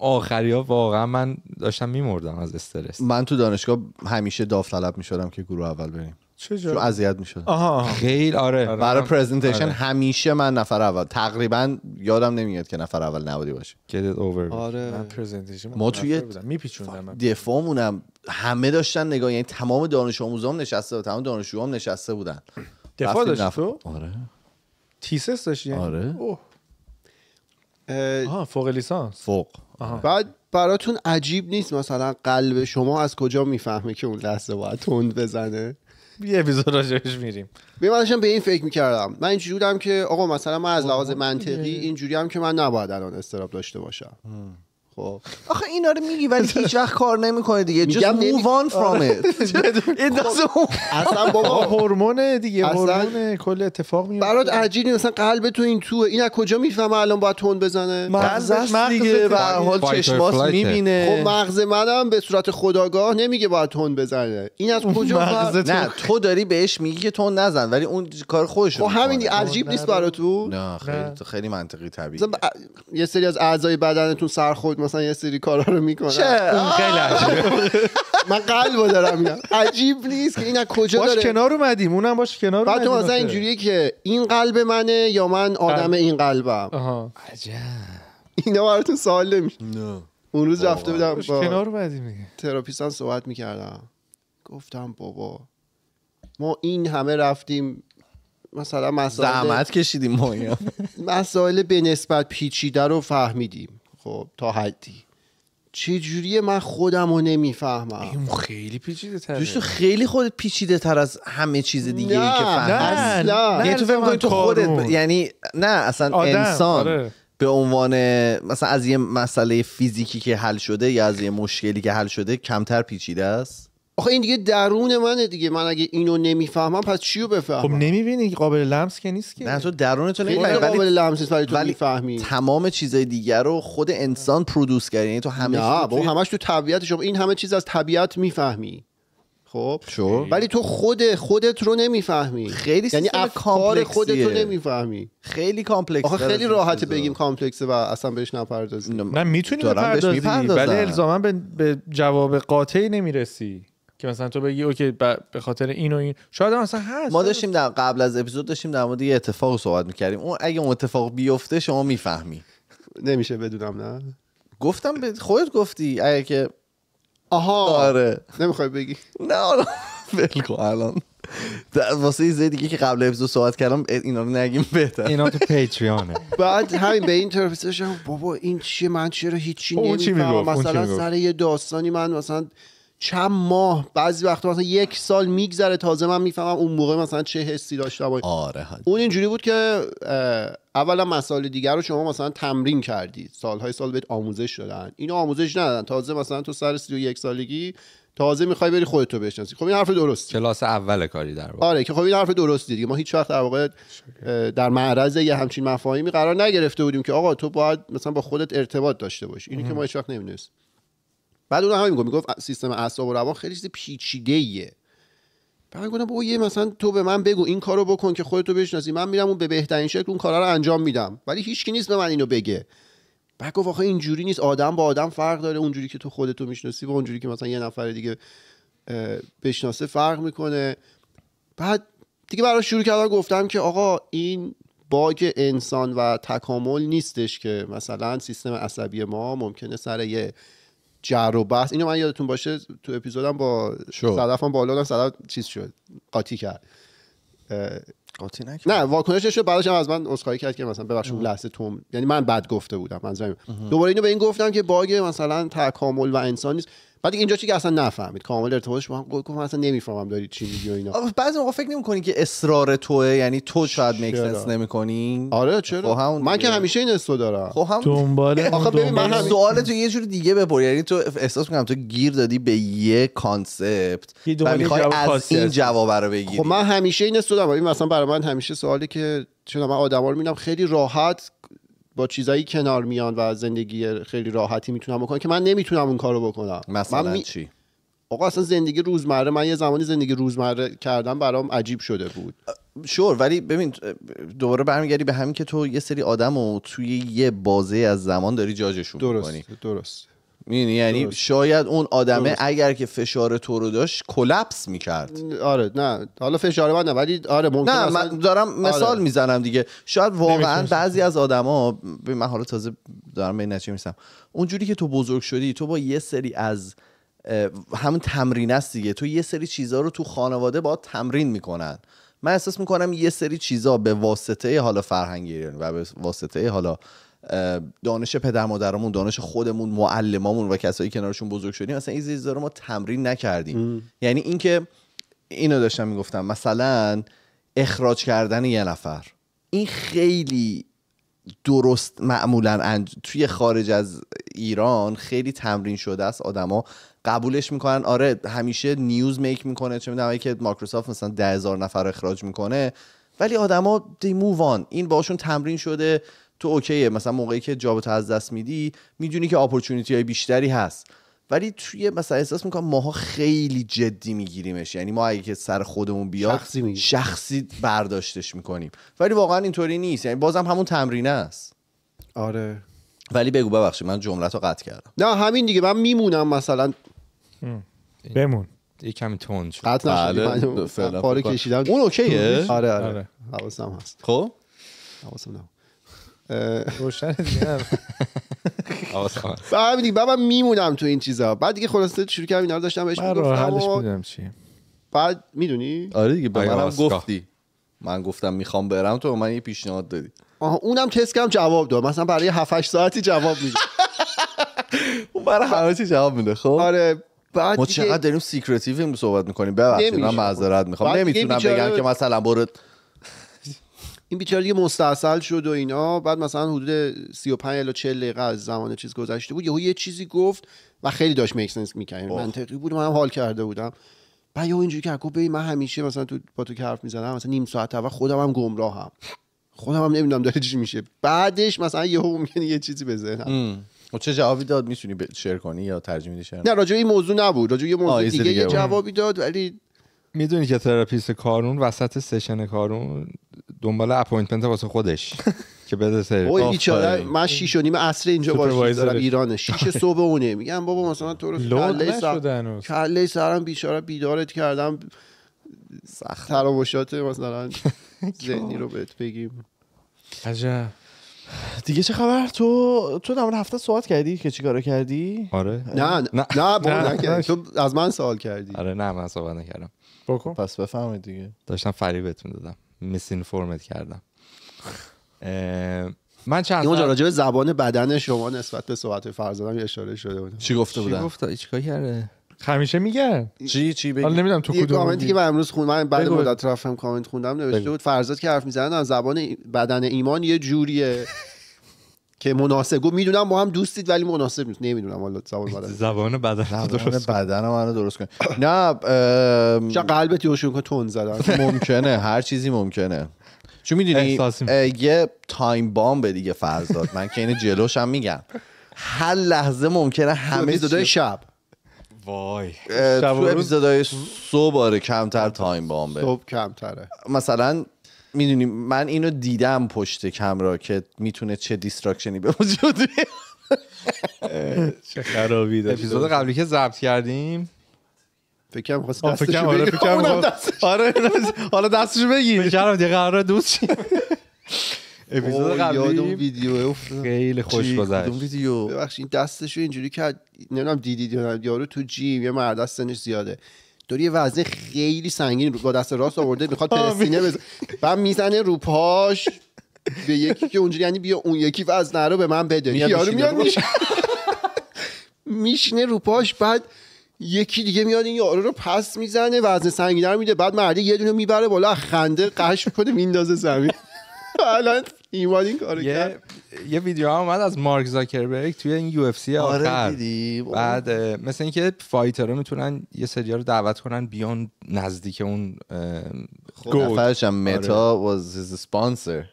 آخری ها واقعا من داشتم میمردم از استرس من تو دانشگاه همیشه داوطلب میشدم که گروه اول بریم چه چون اذیت میشد خیلی آره, آره. برای پرزنتیشن آره. آره. همیشه من نفر اول تقریبا یادم نمیاد که نفر اول نبودی باشه get it over آره من پرزنتیشن ما توی میپیچوندم دفامونم همه داشتن نگاه یعنی تمام دانش آموزام نشسته و تمام دانشجوام نشسته بودن دفاع داشتی تو آره تیسس داشتی یعنی؟ آره اوه. آها فوق لیسانس فوق بعد براتون عجیب نیست مثلا قلب شما از کجا میفهمه که اون لحظه باید تند بزنه یه اپیزود راجعش میریم به به این فکر میکردم من اینجوری بودم که آقا مثلا من از لحاظ منطقی اینجوری هم که من نباید الان استراب داشته باشم خب آخه اینا رو میگی ولی (laughs) هیچ وقت کار نمیکنه دیگه just move on from آره. it (laughs) خب. اصلا بابا هورمون دیگه هورمون کل اتفاق میفته برات عجیبه مثلا قلب تو این توه این از کجا میفهمه الان باید تون بزنه مغز دیگه به حال چشماش میبینه خب مغز منم به صورت خداگاه نمیگه باید تون بزنه این از کجا نه تو داری بهش میگی که تون نزن ولی اون کار خودش خب همین عجیب نیست برات نه خیلی خیلی منطقی طبیعی یه سری از اعضای بدنتون خود مثلا یه سری کارا رو میکنن خیلی من قلبو دارم میگم عجیب نیست که این از کجا باش داره کنار اومدیم اونم باش کنار بعد تو مثلا اینجوریه که این قلب منه یا من آدم این قلبم عجب اینا براتون سوال نمیشه اون روز رفته بودم با کنار اومدیم میگه صحبت میکردم گفتم بابا ما این همه رفتیم مثلا مسائل زحمت کشیدیم ما مسائل به نسبت پیچیده رو فهمیدیم خب تا حدی چه من خودم رو نمیفهمم خیلی پیچیده تره خیلی خودت پیچیده تر از همه چیز دیگه نه، ای که فهم نه نه یعنی تو فهم تو خودت یعنی نه اصلا انسان آره. به عنوان مثلا از یه مسئله فیزیکی که حل شده یا از یه مشکلی که حل شده کمتر پیچیده است آخه این دیگه درون منه دیگه من اگه اینو نمیفهمم پس چیو بفهمم خب نمیبینی قابل لمس که نیست که نه تو درون تو نمیبینی قابل ولی... لمس ولی تو میفهمی تمام چیزای دیگر رو خود انسان پرودوس کرد یعنی تو همه نه با همش تو طبیعت شما این همه چیز از طبیعت میفهمی خب شو ولی تو خود خودت رو نمیفهمی خیلی یعنی افکار خودت رو نمیفهمی خیلی کامپلکس آخه خیلی راحت بگیم کامپلکس و اصلا بهش نپردازیم نه میتونی بپردازی ولی الزاما به, به جواب قاطعی نمیرسی که مثلا تو بگی اوکی به خاطر این و این شاید مثلا هست ما داشتیم در قبل از اپیزود داشتیم در مورد یه اتفاق صحبت میکردیم اون اگه اون اتفاق بیفته شما میفهمی نمیشه بدونم نه گفتم به خودت گفتی اگه که آها آره نمیخوای بگی نه بلکو آره. الان واسه یه دیگه که قبل اپیزود صحبت کردم اینا رو نگیم بهتر اینا تو پیتریانه بعد همین به این طرف بابا این چیه من چرا هیچی مثلا سر یه داستانی من مثلا چند ماه بعضی وقت مثلا یک سال میگذره تازه من میفهمم اون موقع مثلا چه حسی داشته باید. آره اون اینجوری بود که اولا مسائل دیگر رو شما مثلا تمرین کردی سالهای سال بهت آموزش دادن اینو آموزش ندادن تازه مثلا تو سر یک سالگی تازه میخوای بری خودتو بشناسی خب این حرف درست کلاس اول کاری در واقع آره که خب این حرف درست دیگه ما هیچ وقت در واقع در معرض یه همچین مفاهیمی قرار نگرفته بودیم که آقا تو باید مثلا با خودت ارتباط داشته باشی اینی که ما هیچ وقت بعد اون همین میگفت سیستم اعصاب و روان خیلی چیز پیچیده ایه بعد گفتم بابا یه مثلا تو به من بگو این کارو بکن که خودتو بشناسی من میرم اون به بهترین شکل اون کارا رو انجام میدم ولی هیچ کی نیست به من اینو بگه بعد گفت آخه اینجوری نیست آدم با آدم فرق داره اونجوری که تو خودتو میشناسی و اونجوری که مثلا یه نفر دیگه بشناسه فرق میکنه بعد دیگه برای شروع کردم گفتم که آقا این باگ انسان و تکامل نیستش که مثلا سیستم عصبی ما ممکنه سر یه جر و بحث اینو من یادتون باشه تو اپیزودم با صدفم بالا بودم صدف چیز شد قاطی کرد قاطی نکرد نه واکنشش رو بعدش هم از من عذرخواهی کرد که مثلا ببخشید اون لحظه توم یعنی من بد گفته بودم منظورم دوباره اینو به این گفتم که باگ مثلا تکامل و انسان نیست بعد اینجا چی که اصلا نفهمید کامل ارتباطش با هم گفت اصلا نمیفهمم داری چی میگی و اینا بعضی موقع فکر نمیکنی که اصرار توه یعنی تو شاید مکسنس نمیکنی آره چرا خب من که همیشه این استو دارم خب هم دنبال آخه ببین من هم... سوال تو یه جور دیگه بپر یعنی تو احساس میکنم تو گیر دادی به یه کانسپت و میخوای از این جواب رو بگیری خب من همیشه این استو دارم مثلا برای من همیشه سوالی که چون من آدما رو میبینم خیلی راحت با چیزایی کنار میان و زندگی خیلی راحتی میتونم بکنم که من نمیتونم اون کارو بکنم مثلا چی آقا اصلا زندگی روزمره من یه زمانی زندگی روزمره کردم برام عجیب شده بود شور ولی ببین دوباره برمیگردی به همین که تو یه سری آدم و توی یه بازه از زمان داری جاجشون درست درست یعنی شاید اون آدمه اگر که فشار تو رو داشت کلپس میکرد آره نه حالا فشار من نه ولی آره ممکن نه من دارم آره. مثال میزنم دیگه شاید واقعا بعضی از آدما به من حالا تازه دارم به نتیجه میرسم اونجوری که تو بزرگ شدی تو با یه سری از همون تمرین است دیگه تو یه سری چیزها رو تو خانواده با تمرین میکنن من احساس میکنم یه سری چیزها به واسطه حالا فرهنگ و به واسطه حالا دانش پدر مادرمون دانش خودمون معلمامون و کسایی کنارشون بزرگ شدیم اصلا این چیزا رو ما تمرین نکردیم یعنی اینکه اینو داشتم میگفتم مثلا اخراج کردن یه نفر این خیلی درست معمولا توی خارج از ایران خیلی تمرین شده است آدما قبولش میکنن آره همیشه نیوز میک میکنه چه میدونم که مایکروسافت مثلا ده هزار نفر اخراج میکنه ولی آدما دی مووان این باشون تمرین شده تو اوکیه مثلا موقعی که تو از دست میدی میدونی که اپورتونیتی های بیشتری هست ولی توی مثلا احساس میکنم ماها خیلی جدی میگیریمش یعنی ما اگه که سر خودمون بیاد شخصی, شخصی برداشتش میکنیم ولی واقعا اینطوری نیست یعنی بازم همون تمرینه است آره ولی بگو ببخشید من جملت رو قطع کردم نه همین دیگه من میمونم مثلا بمون یه کمی تون شد قطع نشدی بله، اون اوکیه آره آره, آره. هست خب حواسم روشن دیگه دیگه بعد میمونم تو این چیزا بعد دیگه خلاصه شروع کردم اینا رو داشتم بهش میگفتم چی بعد میدونی آره دیگه به منم گفتی من گفتم میخوام برم تو من یه پیشنهاد دادی آها اونم تست کردم جواب داد مثلا برای 7 8 ساعتی جواب میده (laughs) اون برای همه چی جواب میده خب آره بعد ما چقدر داریم سیکرتیو صحبت میکنیم ببخشید من معذرت میخوام نمیتونم بگم که مثلا برو این بیچاره دیگه مستاصل شد و اینا بعد مثلا حدود 35 الی 40 دقیقه از زمان چیز گذشته بود یهو یه چیزی گفت و خیلی داشت میکسنس میکرد یعنی منطقی بود منم حال کرده بودم بعد یهو اینجوری که گفت من همیشه مثلا تو با تو حرف میزدم مثلا نیم ساعت اول خودم هم گمراهم خودم هم نمیدونم داره چی میشه بعدش مثلا یهو ممکنه یه چیزی بزنم و چه جوابی داد میتونی شیر کنی یا ترجمه کنی نه راجع این موضوع نبود راجع یه موضوع دیگه, یه جوابی داد ولی میدونی که تراپیست کارون وسط سشن کارون دنبال اپوینتمنت واسه خودش (laughs) که بده سر بیچاره من شیش و نیم عصر اینجا باشم دارم ایرانه 6 آره. صبح اونه میگم بابا مثلا تو رو کله سر کله سرم بیچاره بیدارت کردم سخت تراوشات مثلا (laughs) ذهنی رو بهت بگیم عجب دیگه چه خبر تو تو در هفته صحبت کردی که چیکارا کردی آره نه نه نه تو از من سوال کردی آره نه من صحبت نکردم بکن پس بفهمید دیگه داشتم فریبتون دادم میس اینفورمت کردم من چند راجع زبان بدن شما نسبت به صحبت فرزادم اشاره شده بود چی گفته بودم چی گفته؟ چیکار کرده همیشه میگن چی چی بگی حالا نمیدونم تو کدوم کامنتی که من امروز خوندم من بعد مدت رفتم کامنت خوندم نوشته بود فرزاد که حرف میزنن از زبان بدن ایمان یه جوریه (laughs) که مناسب میدونم با هم دوستید ولی مناسب نیست نمیدونم حالا زبان بدن (laughs) زبان بدن درست بدن منو درست کن (coughs) نه چه قلبت یوشون تون زدن (laughs) ممکنه هر چیزی ممکنه چون میدونی یه تایم به دیگه فرزاد من که این جلوشم میگم هر لحظه ممکنه همه دو شب وای تو اپیزودهای صبح آره کمتر آره، تایم با هم صبح کمتره مثلا میدونی من اینو دیدم پشت کمرا که میتونه چه دیستراکشنی به وجود چه خرابی داشت اپیزود قبلی که ضبط کردیم فکرم خواست دستشو آره فکرم آره, آره، حالا دستشو بگیم فکرم دیگه قرار دوست (laughs) اپیزود قبلی اون ویدیو خیلی خوش گذشت اون ویدیو ببخشید دستشو اینجوری کرد نمیدونم دیدید یارو تو جیم یه مرد سنش زیاده داری یه وزنه خیلی سنگین با دست راست آورده میخواد پرسینه و بعد میزنه رو پاش به یکی که اونجوری یعنی بیا اون یکی وزنه رو به من بده یارو میاد میشینه رو پاش بعد یکی دیگه میاد این یارو رو پس میزنه وزن سنگین رو میده بعد مردی یه دونه میبره بالا خنده قش میکنه میندازه زمین (laughs) الان این کارو یه... یه ویدیو هم اومد از مارک زاکربرگ توی این یو اف سی آخر آره دیدیم. بعد مثل اینکه فایترها میتونن یه سریا رو دعوت کنن بیان نزدیک اون خود خب. هم آره. متا واز اسپانسر (laughs)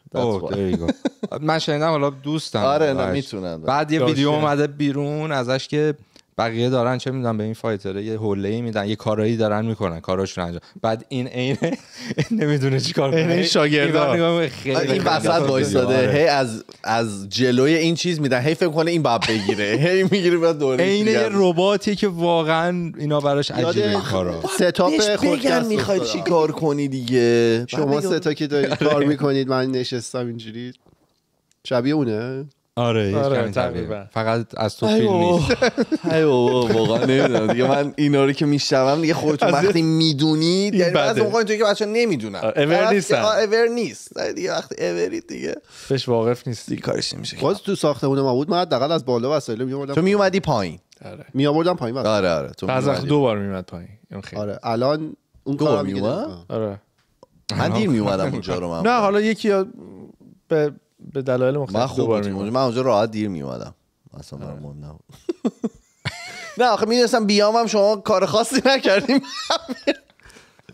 من شنیدم حالا دوستم آره میتونن بعد یه ویدیو اومده بیرون ازش که بقیه دارن چه میدونن به این فایتره یه حله میدن یه کارایی دارن میکنن کاراشون انجام بعد این عینه (laughs) نمیدونه کار کنه این شاگردا این وسط داده آره. هی از از جلوی این چیز میدن هی فکر کنه این باب بگیره (laughs) هی میگیره بعد دور عین یه رباتی که واقعا اینا براش عجیبه کارا ستاپ خودت چی کار کنی دیگه شما ستا که دارید (laughs) کار میکنید من نشستم اینجوری شبیه اونه آره, آره تقریبا فقط از تو فیلم نیست ای بابا واقعا نمیدونم دیگه من اینا رو که میشنوم دیگه خودتون وقتی میدونید یعنی از اون که بچا نمیدونن اور نیست اور نیست دیگه وقتی اوری دیگه بهش واقف نیستی کارش نمیشه باز تو ساخته ما بود من حداقل از بالا وسایل میومدم تو میومدی پایین آره می پایین وقت آره آره تو از دو بار میومد پایین آره الان اون کارو می آره من دیر میومدم اونجا رو من نه حالا یکی به به دلایل مختلف من خوب من اونجا راحت دیر میومدم اصلا برام آره. مهم (laughs) نه آخه میدونستم بیامم شما کار خاصی نکردیم (laughs)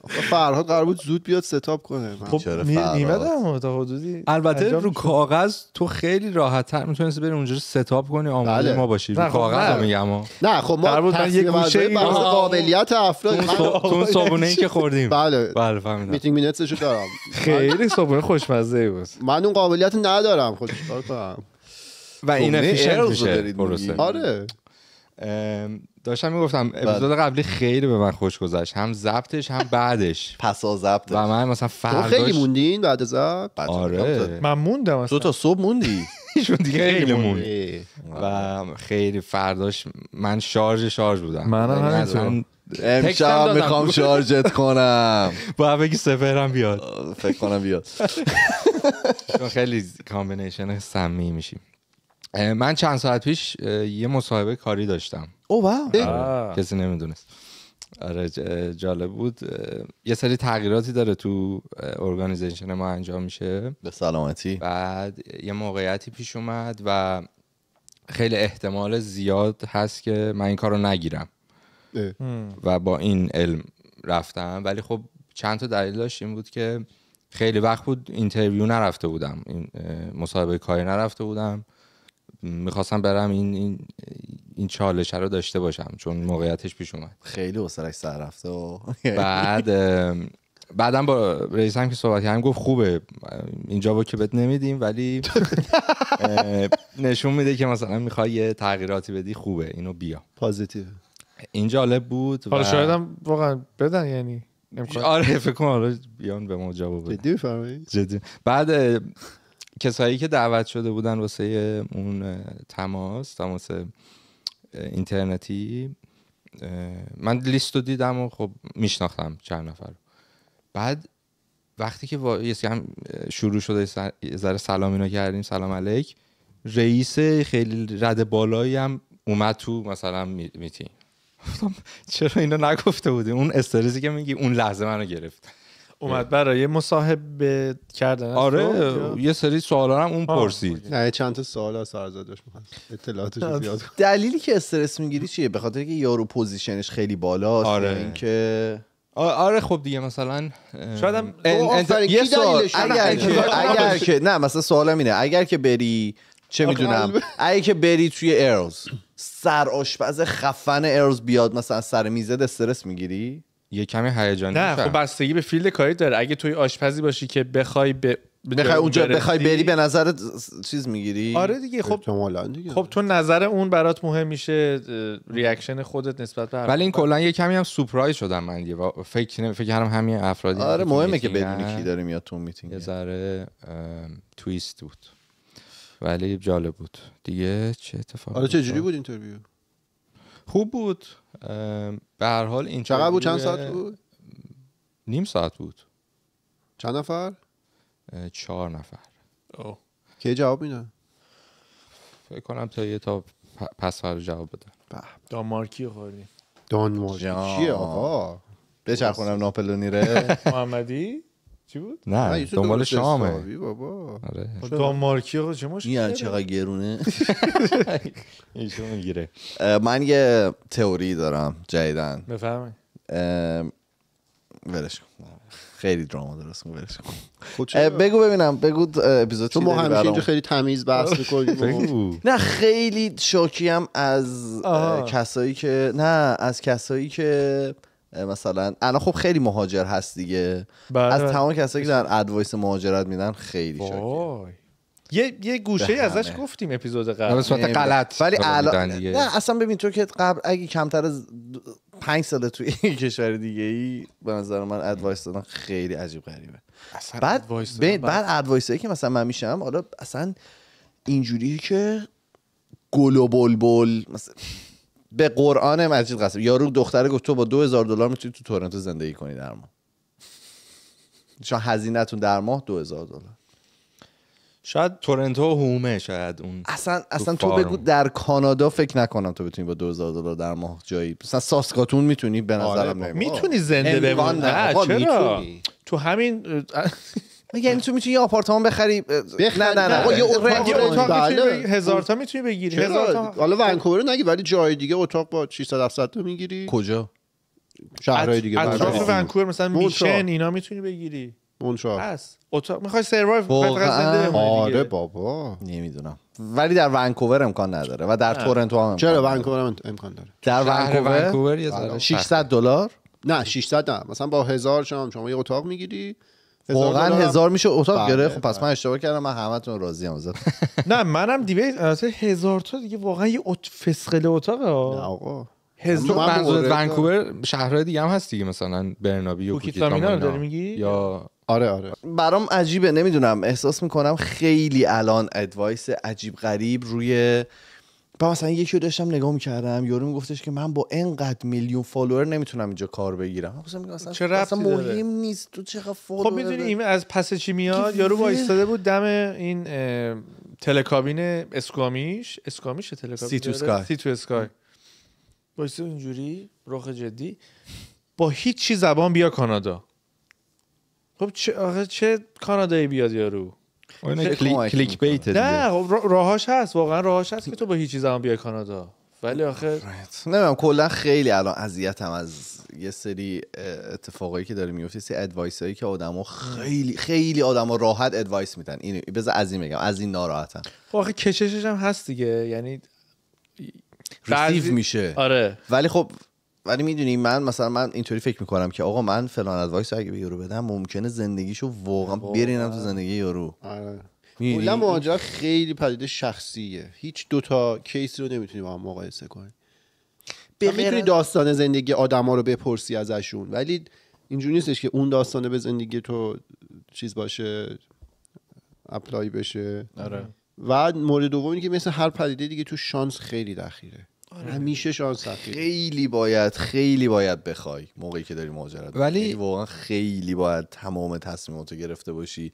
خب فرهاد قرار بود زود بیاد ستاپ کنه خب نیمه تا حدودی البته رو کاغذ تو خیلی راحت تر میتونستی بری اونجا ستاپ کنی آماده بله. ما باشی رو خب کاغذ میگم نه خب ما یه گوشه قابلیت افراد تو صابونه ای که خوردیم بله بله فهمیدم میتینگ مینتسشو دارم خیلی صابونه خوشمزه بود من اون قابلیت ندارم خودش خب و این افیشنت میشه آره داشتم میگفتم اپیزود قبلی خیلی به من خوش گذشت هم ضبطش هم بعدش (laughs) پسا از و من مثلا فرداش تو خیلی موندین بعد ضبط آره من موندم تو تا صبح موندی ایشون (laughs) دیگه خیلی موند و خیلی فرداش من شارژ شارژ بودم یعنی من همینطور امشب میخوام شارژت کنم (laughs) با بگی سفرم بیاد فکر کنم بیاد خیلی کامبینیشن سمی میشیم من چند ساعت پیش یه مصاحبه کاری داشتم او واو کسی نمیدونست آره جالب بود یه سری تغییراتی داره تو ارگانیزیشن ما انجام میشه به سلامتی بعد یه موقعیتی پیش اومد و خیلی احتمال زیاد هست که من این کارو نگیرم و با این علم رفتم ولی خب چند تا دلیل داشت این بود که خیلی وقت بود اینترویو نرفته بودم این مصاحبه کاری نرفته بودم میخواستم برم این این, این چالش رو داشته باشم چون موقعیتش پیش اومد خیلی وسرش سر رفته و (laughs) یعنی بعد بعدم با رئیس هم که صحبت کردم گفت خوبه اینجا با که بهت نمیدیم ولی (laughs) نشون میده که مثلا میخوای یه تغییراتی بدی خوبه اینو بیا پازیتیو این جالب بود حالا و... شاید هم واقعا بدن یعنی آره فکر کنم حالا بیان به ما جواب بدن جدی بعد کسایی که دعوت شده بودن واسه اون تماس تماس اینترنتی من لیست رو دیدم و خب میشناختم چند نفر رو بعد وقتی که یه هم شروع شده یه ذره سلام اینا کردیم سلام علیک رئیس خیلی رد بالایی هم اومد تو مثلا میتین (laughs) چرا اینو نگفته بودی اون استرسی که میگی اون لحظه منو گرفت اومد برای مصاحبه کردن آره یه سری سوالا هم اون پرسید نه چند تا سوال از سرزادش اطلاعاتش زیاد (laughs) دلیلی که استرس میگیری چیه به خاطر که یارو پوزیشنش خیلی بالاست آره. اینکه آره خب دیگه مثلا شاید هم یه سوال اگر که اگر که نه مثلا سوالم اینه اگر که بری چه میدونم (laughs) اگر که بری توی ایرلز سر آشپز خفن ایرلز بیاد مثلا سر میزت استرس میگیری یه کمی هیجانی نه خب بستگی به فیلد کاری داره اگه توی آشپزی باشی که بخوای به بخوای اونجا بخوای بری به نظر چیز میگیری آره دیگه خب دیگه. خب تو نظر اون برات مهم میشه ریاکشن خودت نسبت به ولی این کلا یه کمی هم سورپرایز شدم من دیگه فکر نمی فکر کردم همین افرادی آره مهمه که بدونی کی داره میاد تو میتینگ یه ذره تویست بود ولی جالب بود دیگه چه اتفاقی آره چه جوری بود اینترویو خوب بود به هر حال این چقدر بود چند ساعت بود نیم ساعت بود چند نفر چهار نفر اوه. کی جواب میدن فکر کنم تا یه تا پس جواب بدن دانمارکی خوردیم دانمارکی چیه آقا بچرخونم ناپلونی ره (laughs) محمدی چی بود؟ نه دنبال شامه بابا آره خب، دانمارکی آقا چه یعنی چقدر گرونه (laughs) ایشون گیره من یه تئوری دارم جدیدن بفهمی ولش خیلی دراما درست ولش خب، بگو ببینم بگو اپیزود تو ما همیشه اینجا خیلی تمیز بحث (laughs) میکنی نه خیلی شاکیم از کسایی که نه از کسایی که مثلا الان خب خیلی مهاجر هست دیگه بله، از بله. تمام کسایی که دارن ادوایس مهاجرت میدن خیلی شاکر یه یه گوشه ازش گفتیم اپیزود قبل غلط ولی نه اصلا ببین تو که قبل اگه کمتر از پنج ساله توی (laughs) کشور دیگه ای به نظر من ادوایس دادن خیلی عجیب غریبه اصلا بعد بعد, بعد که مثلا من میشم حالا اصلا اینجوری که گل و مثلا به قرآن مجید قسم یارو دختره گفت تو با 2000 دلار میتونی تو تورنتو زندگی کنی در ماه چون هزینهتون در ماه 2000 دلار شاید تورنتو هومه شاید اون اصلا اصلا تو, بگو در کانادا فکر نکنم تو بتونی با 2000 دلار در ماه جایی مثلا ساسکاتون میتونی به نظرم آره، میتونی زنده بمونی چرا تو همین یعنی تو میتونی یه آپارتمان بخری نه نه نه بله. یه اتاق بله. بله. هزار تا میتونی بگیری هزار تا حالا ونکوور نگی ولی جای دیگه اتاق با 600 700 تا میگیری کجا شهرهای دیگه اطراف ونکوور مثلا میشن اینا میتونی بگیری مونترال پس اتاق میخوای سروایو آره بابا نمیدونم ولی در ونکوور امکان نداره و در تورنتو هم چرا ونکوور امکان داره در ونکوور 600 آره. دلار نه 600 نه مثلا با 1000 شما شما یه اتاق میگیری واقعا هزار میشه اتاق بله، گره خب پس بله. من اشتباه کردم من همتون راضی ام زد (laughs) نه منم دیبیت هزار تا دیگه واقعا یه فسقل اتاق آقا هزار ونکوور شهرهای دیگه هم هست دیگه مثلا برنابی و کوکیتامینا داری میگی یا آره آره برام عجیبه نمیدونم احساس میکنم خیلی الان ادوایس عجیب غریب روی پس مثلا یکی رو داشتم نگاه میکردم یارو میگفتش که من با انقدر میلیون فالوور نمیتونم اینجا کار بگیرم مثلا اصلا مهم نیست تو چه خب میدونی این از پس چی میاد یارو وایستاده بود دم این تلکابین اسکامیش اسکامیش تلکابین سی تو اسکای آره، سی اینجوری رخ جدی با هیچ چی زبان بیا کانادا خب چه کانادایی بیاد یارو کلیک بیت نه خب راهاش هست واقعا راهاش هست که تو با هیچ چیز هم بیای کانادا ولی آخه نمیدونم کلا خیلی الان اذیتم از یه سری اتفاقایی که داره میفته سی ادوایس هایی که آدما خیلی خیلی آدما راحت ادوایس میدن این بز از این میگم از این ناراحتم خب آخه کششش هم هست دیگه یعنی ریسیو میشه آره ولی خب ولی میدونی من مثلا من اینطوری فکر میکنم که آقا من فلان ادوایس اگه به یورو بدم ممکنه زندگیشو واقعا برینم تو زندگی یورو آره. کلا ماجرا خیلی پدیده شخصیه هیچ دوتا کیس رو نمیتونی با هم مقایسه کنی میتونی داستان زندگی آدما رو بپرسی ازشون ولی اینجوری نیستش که اون داستانه به زندگی تو چیز باشه اپلای بشه آره. و مورد دومی که مثل هر پدیده دیگه تو شانس خیلی دخیره همیشه آره. شانس خیلی باید خیلی باید بخوای موقعی که داری مهاجرت ولی یعنی واقعا خیلی باید تمام تصمیماتو گرفته باشی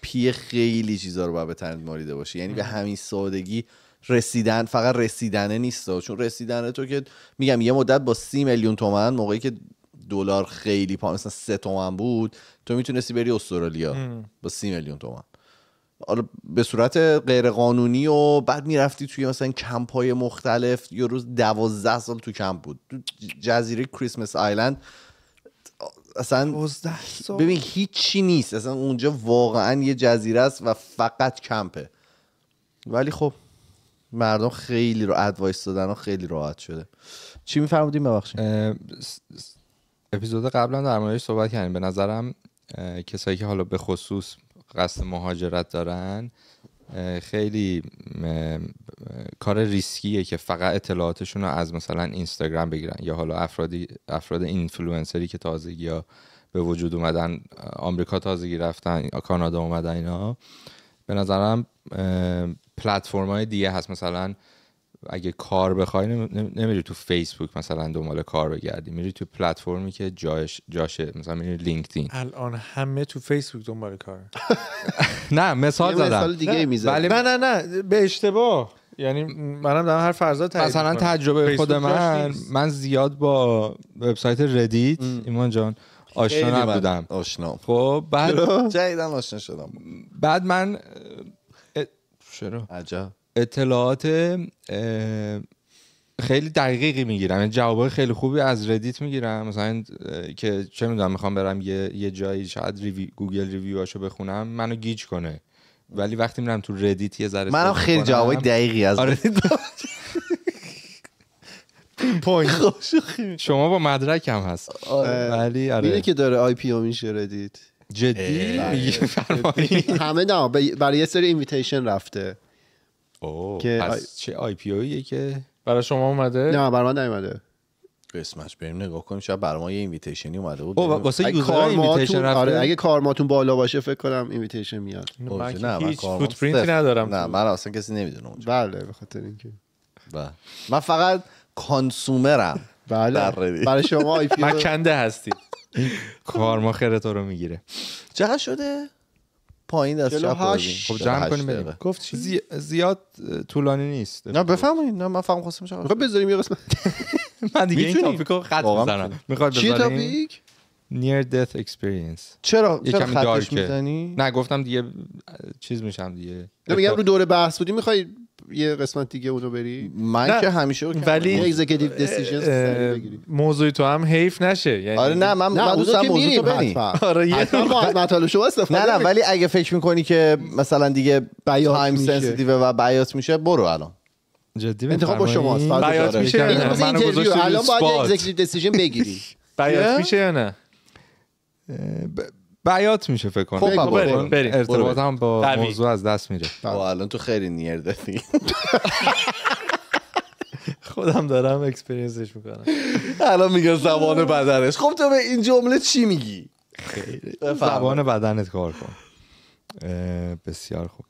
پی خیلی چیزا رو باید به ماریده باشی یعنی به همین سادگی رسیدن فقط رسیدنه نیست چون رسیدن تو که میگم یه مدت با سی میلیون تومن موقعی که دلار خیلی پا مثلا سه تومن بود تو میتونستی بری استرالیا با سی میلیون تومن حالا به صورت غیرقانونی و بعد میرفتی توی مثلا کمپ های مختلف یه روز دوازده سال تو کمپ بود تو جزیره کریسمس آیلند اصلا ببین هیچی نیست اصلا اونجا واقعا یه جزیره است و فقط کمپه ولی خب مردم خیلی رو ادوایس دادن و خیلی راحت شده چی میفرمودیم ببخشید اپیزود قبلا در موردش صحبت کردیم به نظرم کسایی که حالا به خصوص قصد مهاجرت دارن خیلی کار ریسکیه که فقط اطلاعاتشون رو از مثلا اینستاگرام بگیرن یا حالا افرادی افراد اینفلوئنسری که تازگی ها به وجود اومدن آمریکا تازگی رفتن کانادا اومدن اینا به نظرم پلتفرم های دیگه هست مثلا اگه کار بخوای نمیری تو فیسبوک مثلا دنبال کار بگردی میری تو پلتفرمی که جاش جاشه مثلا میری لینکدین الان همه تو فیسبوک دنبال کار (laughs) نه مثال زدم مثال دیگه نه نه نه به اشتباه یعنی منم دارم هر فرضا مثلا تجربه خود من من زیاد با وبسایت ردیت ایمان جان آشنا نبودم آشنا خب بعد آشنا شدم بعد من چرا عجب اطلاعات خیلی دقیقی میگیرم یعنی جوابای خیلی خوبی از ردیت میگیرم مثلا که چه میدونم میخوام برم یه, یه جایی شاید ریوی، گوگل هاشو بخونم منو گیج کنه ولی وقتی میرم تو ردیت یه ذره منم خیلی جوابای دقیقی از آره پوینت (laughs) شما با مدرک هم هست آره. ولی آره که داره آی پی او میشه ردیت جدی (laughs) همه نه برای یه سری اینویتیشن رفته که پس چه آی پی اویه که برای شما اومده نه برای من نیومده قسمتش بریم نگاه کنیم شاید برای ما یه اینویتیشنی اومده بود واسه یوزر اینویتیشن آره اگه کارماتون بالا باشه فکر کنم اینویتیشن میاد نه من فوتپرینتی ندارم نه من اصلا کسی نمیدونه بله به خاطر اینکه بله من فقط کانسومرم بله برای شما آی پی هستی (laughs) کارما ما تو رو میگیره چقدر شده پایین دست چپ خب جمع کنیم بریم گفت زی... زیاد طولانی نیست نه بفهمید نه من فهم خواستم چرا خب بذاریم یه قسمت (laughs) من دیگه این تاپیکو خط بزنم میخواد بذاریم چی تاپیک نیر دث experience چرا یه چرا خطش میزنی نه گفتم دیگه چیز میشم دیگه نه میگم رو دور بحث بودی میخوای یه قسمت دیگه اونو بری من نه. که همیشه ولی موضوع تو هم حیف نشه یعنی آره نه من نه دوستم موضوع تو بری آره یه مطالب شما (laughs) استفاده نه نه ولی اگه فکر می‌کنی که مثلا دیگه تایم سنسیتیو و بیاس میشه برو الان جدی انتخاب با شماست بیاس میشه منو گذاشتی الان باید اگزیکتیو دیسیژن بگیری بیاس میشه یا نه (laughs) بیات میشه فکر کنم خب بریم بریم ارتباط با موضوع از دست میره الان تو خیلی دادی (laughs) خودم دارم اکسپرینسش میکنم الان میگه زبان بدنش خب تو به این جمله چی میگی زبان بدنت کار کن بسیار خوب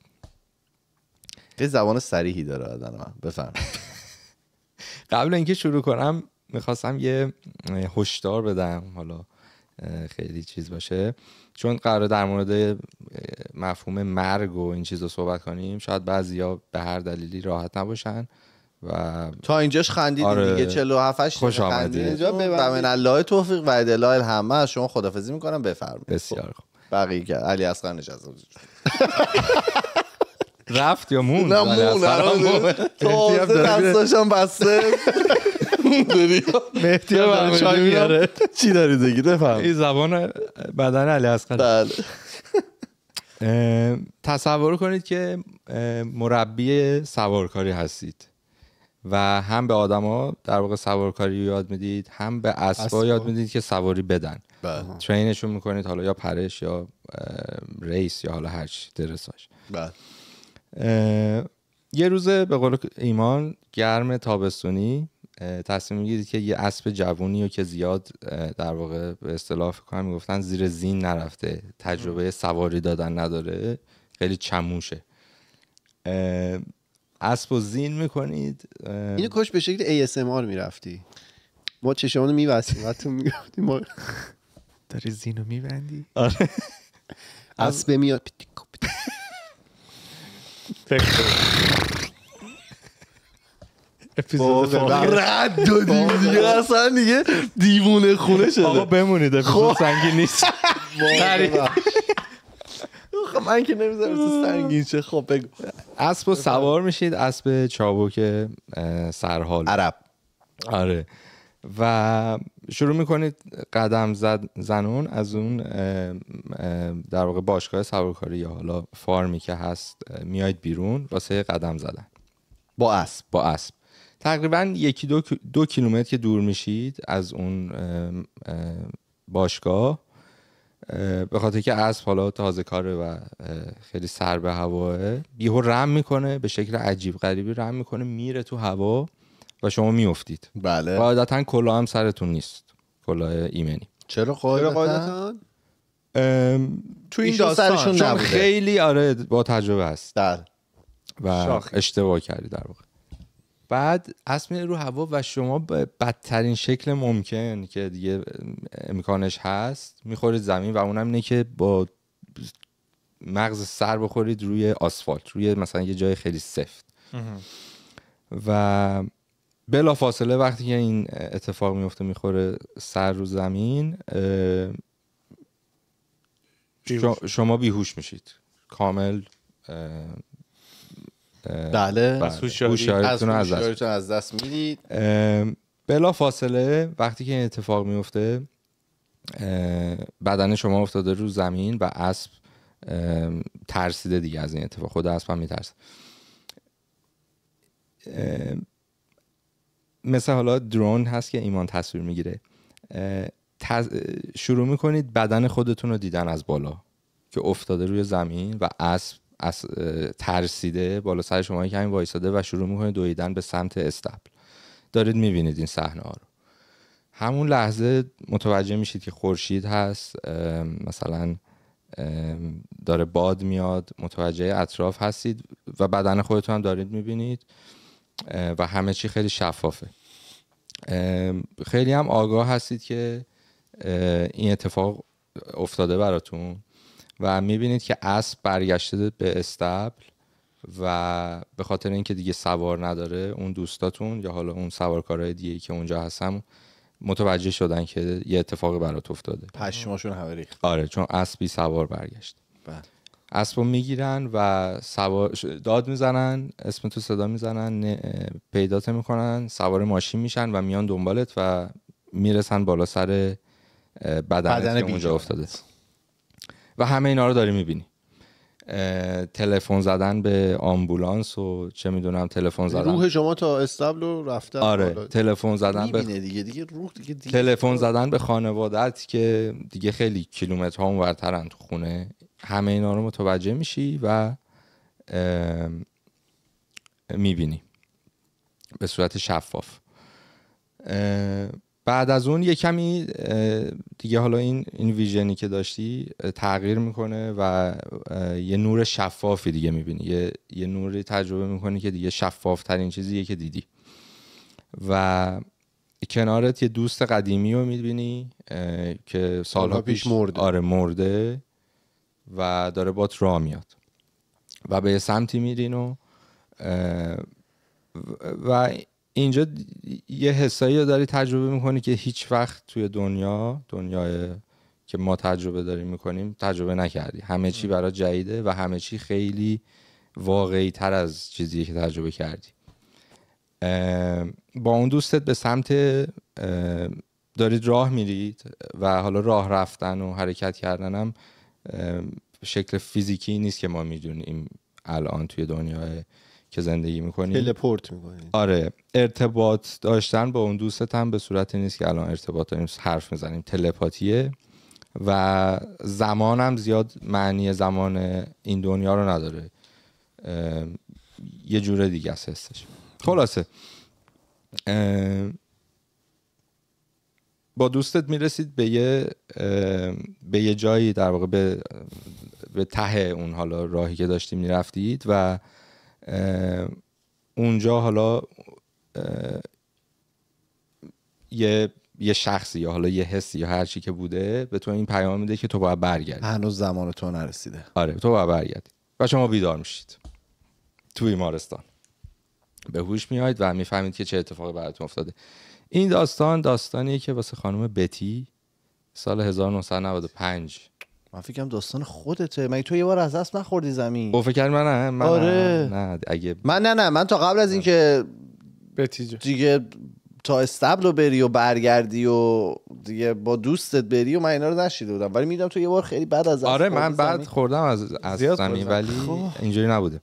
یه زبان سریحی داره آدم من بفهم (laughs) قبل اینکه شروع کنم میخواستم یه هشدار بدم حالا خیلی چیز باشه چون قرار در مورد مفهوم مرگ و این چیز رو صحبت کنیم شاید بعضی بعضیا به هر دلیلی راحت نباشن و تا اینجاش خندیدیم آره دیگه 47 8 خوش آمدید من الله توفیق و ادله الهمه از شما خدافظی میکنم بفرمایید بسیار خب. خوب بقیه علی اصغر نشسته رفت یا مون نه مون (laughs) تازه دستاشم بسته (laughs) داری مهدی چای میاره چی داری دیگه بفهم این زبان بدن علی اصغر بله. تصور کنید که مربی سوارکاری هستید و هم به آدما در واقع سوارکاری یاد میدید هم به اسبا یاد میدید که سواری بدن بله. ترینشون میکنید حالا یا پرش یا ریس یا حالا هرچی درساش بله. یه روز به قول ایمان گرم تابستونی تصمیم میگیرید که یه اسب جوونی و که زیاد در واقع به اصطلاح کنم میگفتن زیر زین نرفته تجربه سواری دادن نداره خیلی چموشه اسب و زین میکنید اینو کش به شکل ASMR میرفتی ما چشمانو میبستیم و تو میگفتیم ما داری زینو میبندی آره. اسب میاد اپیزود رد دادیم دیگه اصلا دیگه دیوونه خونه شده آقا بمونید اپیزود خب. سنگی نیست (laughs) خب من که نمیذارم تو سنگین چه خب بگو اسب و سوار میشید اسب چابوک سرحال عرب آره و شروع میکنید قدم زد زنون از اون در واقع باشگاه سوارکاری یا حالا فارمی که هست میاید بیرون واسه قدم زدن با اسب با اسب تقریبا یکی دو, دو کیلومتر که دور میشید از اون باشگاه به خاطر که اسب حالا تازه کاره و خیلی سر به هواه یهو رم میکنه به شکل عجیب غریبی رم میکنه میره تو هوا و شما میافتید بله قاعدتا کلا هم سرتون نیست کلا ایمنی چرا قاعدتا تو این داستان خیلی آره با تجربه هست در. بله. و اشتباه کردی در واقع بعد اسب رو هوا و شما به بدترین شکل ممکن که دیگه امکانش هست میخورید زمین و اونم اینه که با مغز سر بخورید روی آسفالت روی مثلا یه جای خیلی سفت و بلا فاصله وقتی که این اتفاق میفته میخوره سر رو زمین شما بیهوش میشید کامل بله. بله, از, از, از دست میدید بلا فاصله وقتی که این اتفاق میفته بدن شما افتاده رو زمین و اسب ترسیده دیگه از این اتفاق خود اسب هم میترسه مثل حالا درون هست که ایمان تصویر میگیره شروع میکنید بدن خودتون رو دیدن از بالا که افتاده روی زمین و اسب از ترسیده بالا سر شما که وایساده و شروع میکنه دویدن به سمت استبل دارید میبینید این صحنه ها رو همون لحظه متوجه میشید که خورشید هست مثلا داره باد میاد متوجه اطراف هستید و بدن خودتون هم دارید میبینید و همه چی خیلی شفافه خیلی هم آگاه هستید که این اتفاق افتاده براتون و میبینید که اسب برگشته به استبل و به خاطر اینکه دیگه سوار نداره اون دوستاتون یا حالا اون سوارکارهای دیگه که اونجا هستن متوجه شدن که یه اتفاقی برات افتاده پشماشون همه ریخت آره چون اسبی سوار برگشت بله. اسب رو میگیرن و سوار داد میزنن اسم تو صدا میزنن پیدات میکنن سوار ماشین میشن و میان دنبالت و میرسن بالا سر بدنت بدن که اونجا افتاده و همه اینا رو داری میبینی تلفن زدن به آمبولانس و چه میدونم تلفن زدن روح شما تا استبل آره تلفن زدن به دیگه دیگه روح دیگه, دیگه تلفن زدن به خانوادت که دیگه خیلی کیلومترها اونورترن تو خونه همه اینا رو متوجه میشی و میبینی به صورت شفاف بعد از اون یه کمی دیگه حالا این این ویژنی که داشتی تغییر میکنه و یه نور شفافی دیگه میبینی یه, یه نوری تجربه میکنی که دیگه شفاف ترین چیزیه که دیدی و کنارت یه دوست قدیمی رو میبینی که سالها پیش مرده آره مرده و داره بات را میاد و به سمتی میرین و و اینجا یه حسایی رو داری تجربه میکنی که هیچ وقت توی دنیا دنیای که ما تجربه داریم میکنیم تجربه نکردی همه چی برای جدیده و همه چی خیلی واقعی تر از چیزی که تجربه کردی با اون دوستت به سمت دارید راه میرید و حالا راه رفتن و حرکت کردنم شکل فیزیکی نیست که ما میدونیم الان توی دنیای که زندگی میکنی تلپورت میکنی آره ارتباط داشتن با اون دوستت هم به صورت نیست که الان ارتباط داریم حرف میزنیم تلپاتیه و زمانم زیاد معنی زمان این دنیا رو نداره یه جوره دیگه است هستش خلاصه با دوستت میرسید به یه به یه جایی در واقع به, به ته اون حالا راهی که داشتیم میرفتید و اونجا حالا یه یه شخصی یا حالا یه حسی یا هر چی که بوده به تو این پیام میده که تو باید برگردی هنوز زمان تو نرسیده آره تو باید برگردی و شما بیدار میشید تو بیمارستان به هوش میاید و میفهمید که چه اتفاقی براتون افتاده این داستان داستانیه که واسه خانم بتی سال 1995 من فکرم داستان خودته مگه تو یه بار از دست نخوردی زمین او فکر من نه من نه اگه من نه نه من تا قبل از اینکه بتیجه دیگه تا استبل رو بری و برگردی و دیگه با دوستت بری و من اینا رو نشیده بودم ولی میدونم تو یه بار خیلی بعد از آره من بعد خوردم از از زمین ولی خب. اینجوری نبوده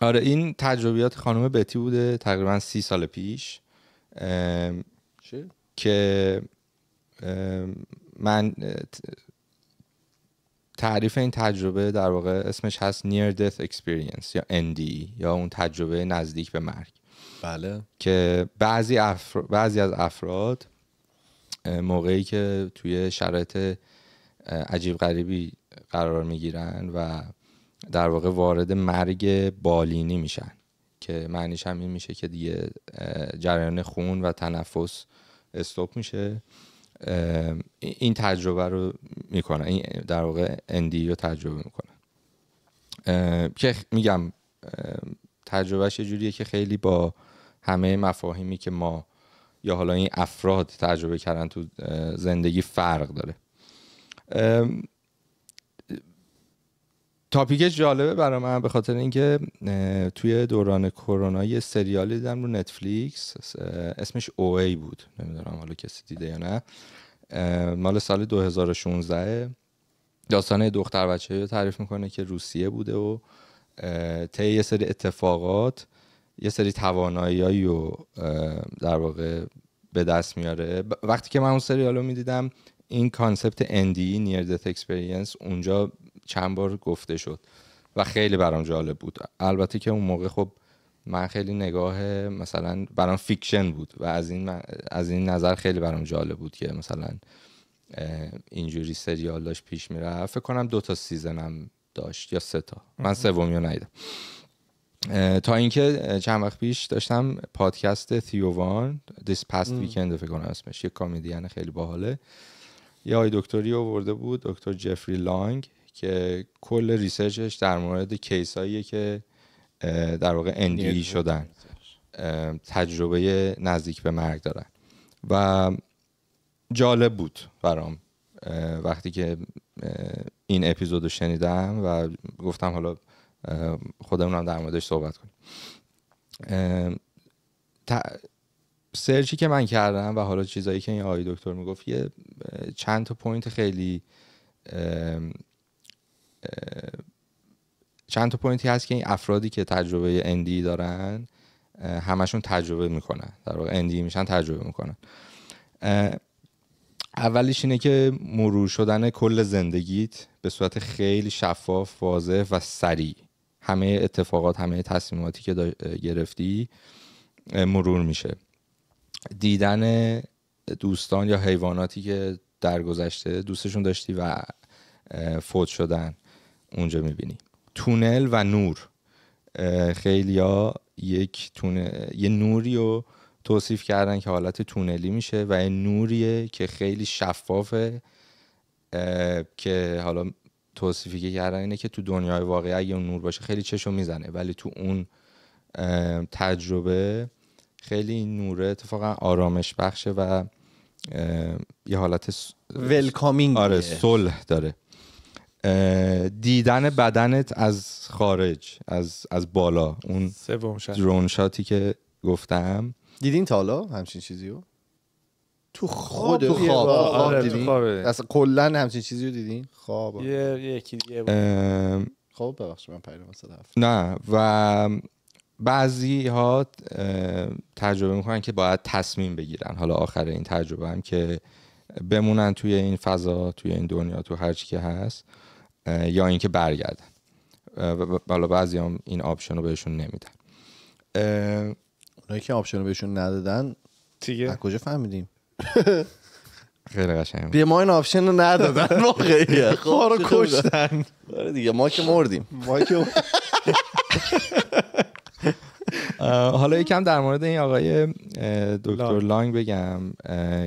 آره این تجربیات خانم بتی بوده تقریبا سی سال پیش که من تعریف این تجربه در واقع اسمش هست Near Death Experience یا NDE یا اون تجربه نزدیک به مرگ بله که بعضی, افر... بعضی از افراد موقعی که توی شرایط عجیب غریبی قرار میگیرن و در واقع وارد مرگ بالینی میشن که معنیش هم این میشه که دیگه جریان خون و تنفس استوب میشه این تجربه رو میکنه این در واقع اندی رو تجربه میکنه. که میگم تجربهش یه جوریه که خیلی با همه مفاهیمی که ما یا حالا این افراد تجربه کردن تو زندگی فرق داره تاپیک جالبه برای من به خاطر اینکه توی دوران کرونا یه سریالی دیدم رو نتفلیکس اسمش او ای بود نمیدونم حالا کسی دیده یا نه مال سال 2016 داستانه دختر بچه رو تعریف میکنه که روسیه بوده و طی یه سری اتفاقات یه سری توانایی رو در واقع به دست میاره وقتی که من اون سریال رو میدیدم این کانسپت NDE Near Death Experience اونجا چند بار گفته شد و خیلی برام جالب بود البته که اون موقع خب من خیلی نگاه مثلا برام فیکشن بود و از این, از این نظر خیلی برام جالب بود که مثلا اینجوری سریال داشت پیش میره فکر کنم دو تا سیزنم داشت یا سه تا من سومی رو ندیدم تا اینکه چند وقت پیش داشتم پادکست تیووان دیس پست ویکند فکر کنم اسمش یه کمدین خیلی باحاله یه آی دکتری آورده بود دکتر جفری لانگ که کل ریسرچش در مورد کیساییه که در واقع NDE e شدن تجربه نزدیک به مرگ دارن و جالب بود برام وقتی که این اپیزود رو شنیدم و گفتم حالا خودمون هم در موردش صحبت کنیم سرچی که من کردم و حالا چیزایی که این آقای دکتر میگفت یه چند تا پوینت خیلی چند تا پوینتی هست که این افرادی که تجربه اندی دارن همشون تجربه میکنن در واقع اندی میشن تجربه میکنن اولیش اینه که مرور شدن کل زندگیت به صورت خیلی شفاف واضح و سریع همه اتفاقات همه تصمیماتی که گرفتی مرور میشه دیدن دوستان یا حیواناتی که در گذشته دوستشون داشتی و فوت شدن اونجا میبینی تونل و نور خیلی ها یک یه نوری رو توصیف کردن که حالت تونلی میشه و این نوریه که خیلی شفافه که حالا توصیفی که کردن اینه که تو دنیای واقعی اگه اون نور باشه خیلی چشو میزنه ولی تو اون تجربه خیلی این نوره اتفاقا آرامش بخشه و یه حالت س... آره صلح داره دیدن بدنت از خارج از از بالا اون درون شاتی که گفتم دیدین تا حالا همچین چیزی رو تو خود؟ تو خواب, آره، دیدین اصلا کلا همچین چیزی رو دیدین خواب یه یکی دیگه خواب من پیدا مثلا نه و بعضی ها تجربه میکنن که باید تصمیم بگیرن حالا آخر این تجربه هم که بمونن توی این فضا توی این دنیا تو هر چی که هست یا اینکه برگردن بالا بعضی هم این آپشن رو بهشون نمیدن اونایی که آپشن رو بهشون ندادن دیگه کجا فهمیدیم خیلی قشنگ بیا ما این آپشن رو ندادن (laughs) واقعیه خب، ما رو کشتن آره دیگه ما که مردیم ما که (laughs) حالا یکم در مورد این آقای دکتر لانگ بگم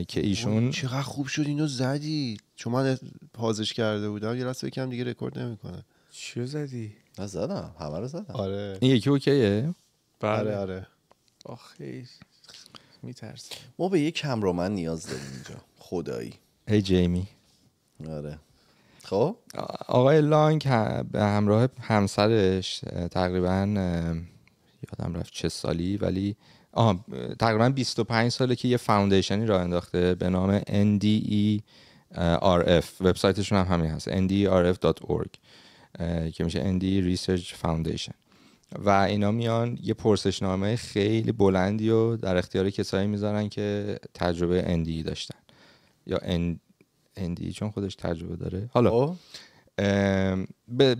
که ایشون چقدر خوب شد اینو زدی چون من پازش کرده بودم یه راست بکنم دیگه رکورد نمیکنه چیو زدی نه زدم همه رو زدم آره این یکی اوکیه بله آره آره آخیش میترسم ما به یه من نیاز داریم اینجا خدایی هی جیمی آره خب آقای لانگ به همراه همسرش تقریبا یادم رفت چه سالی ولی آه، تقریبا 25 ساله که یه فاوندیشنی را انداخته به نام NDE RF وبسایتشون هم همین هست ndrf.org e که میشه ND e Research Foundation و اینا میان یه پرسشنامه خیلی بلندی و در اختیار کسایی میذارن که تجربه ND e داشتن یا ND چون خودش تجربه داره حالا خب.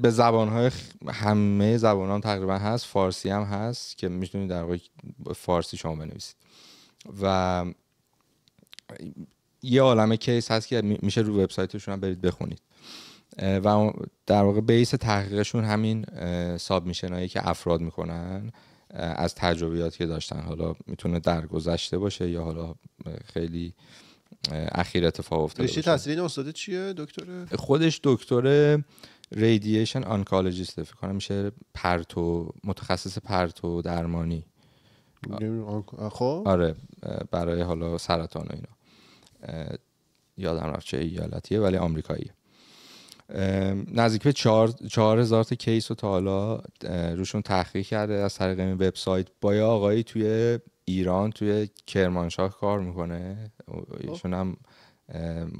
به زبانهای همه زبان هم تقریبا هست فارسی هم هست که میتونید در واقع فارسی شما بنویسید و یه عالمه کیس هست که میشه رو وبسایتشون هم برید بخونید و در واقع بیس تحقیقشون همین ساب میشنایی که افراد میکنن از تجربیاتی که داشتن حالا میتونه درگذشته باشه یا حالا خیلی اخیر اتفاق افتاده رشته این استاد چیه دکتر خودش دکتر ریدیشن آنکالوجیست فکر کنم میشه پرتو متخصص پرتو درمانی خب. آره برای حالا سرطان و یادم رفت چه ایالتیه ولی آمریکاییه نزدیک به چهار, هزار تا کیس رو تا حالا روشون تحقیق کرده از طریق این وبسایت با یه آقایی توی ایران توی کرمانشاه کار میکنه خب. ایشون هم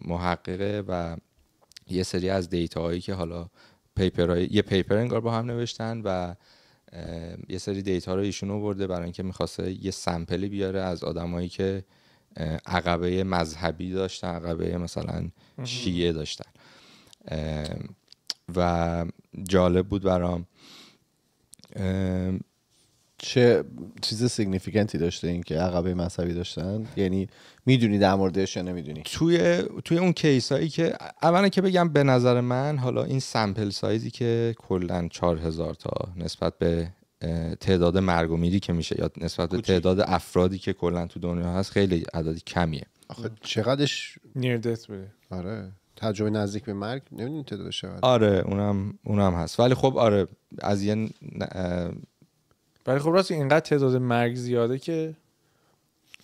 محققه و یه سری از دیتا هایی که حالا پیپرای یه پیپر انگار با هم نوشتن و یه سری دیتا رو ایشون آورده برای اینکه میخواسته یه سمپلی بیاره از آدمایی که عقبه مذهبی داشتن عقبه مثلا شیعه داشتن و جالب بود برام چه چیز سیگنیفیکنتی داشته این که عقبه مذهبی داشتن یعنی میدونی در موردش یا نمیدونی توی توی اون کیس هایی که اولا که بگم به نظر من حالا این سمپل سایزی که کلا 4000 تا نسبت به تعداد مرگ و میری که میشه یا نسبت به تعداد افرادی که کلا تو دنیا هست خیلی عددی کمیه آخه چقدرش نیردت بده آره تجربه نزدیک به مرگ نمیدونی تعداد چقدر آره اونم اونم هست ولی خب آره از یه ولی خب راست اینقدر تعداد مرگ زیاده که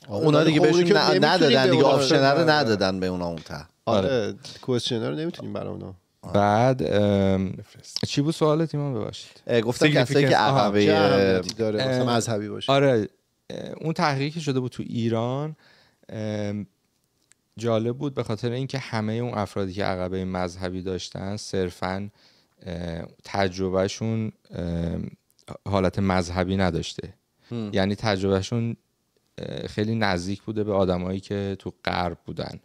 آره، اونا دیگه خب بهشون ندادن دیگه آره. آپشن ندادن به اونا اون تا آره, آره، کوشنر رو نمیتونیم برای اونا آره. بعد چی بود سوالت ایمان ببخشید گفتم کسایی که عقبه داره مذهبی باشه آره اون تحقیقی که شده بود تو ایران جالب بود به خاطر اینکه همه اون افرادی که عقبه مذهبی داشتن صرفا تجربهشون حالت مذهبی نداشته یعنی تجربهشون خیلی نزدیک بوده به آدمایی که تو غرب بودن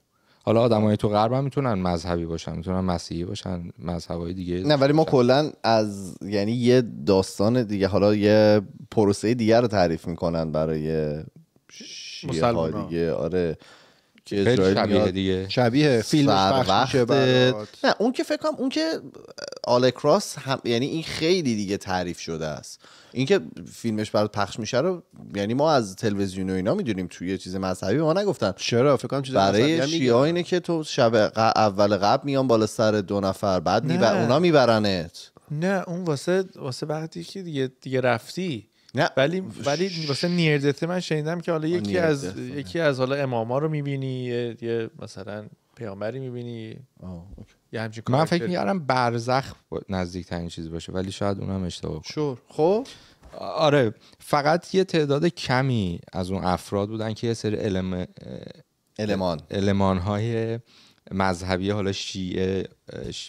حالا آدمای تو غرب هم میتونن مذهبی باشن میتونن مسیحی باشن مذهبای دیگه نه ولی ما کلا از یعنی یه داستان دیگه حالا یه پروسه دیگه رو تعریف میکنن برای شیعه ها دیگه آره که خیلی شبیه دیگه شبیه فیلم نه اون که فکر کنم اون که آلکراس هم یعنی این خیلی دیگه تعریف شده است اینکه فیلمش برات پخش میشه رو یعنی ما از تلویزیون و اینا میدونیم توی یه چیز مذهبی ما نگفتن چرا فکر کنم چیز برای شیعه اینه که تو شب اول قبل میان بالا سر دو نفر بعد نه. اونا میبرنت نه اون واسه واسه وقتی که دیگه دیگه رفتی نه ولی ولی واسه نیردته من شنیدم که حالا یکی از یکی آره. از حالا اماما رو میبینی یه, یه مثلا پیامبری میبینی آه، اوکی. من فکر میارم برزخ نزدیک ترین چیزی باشه ولی شاید اونم اشتباه شور خب آره فقط یه تعداد کمی از اون افراد بودن که یه سری علم... علمان علمان های مذهبی حالا شیعه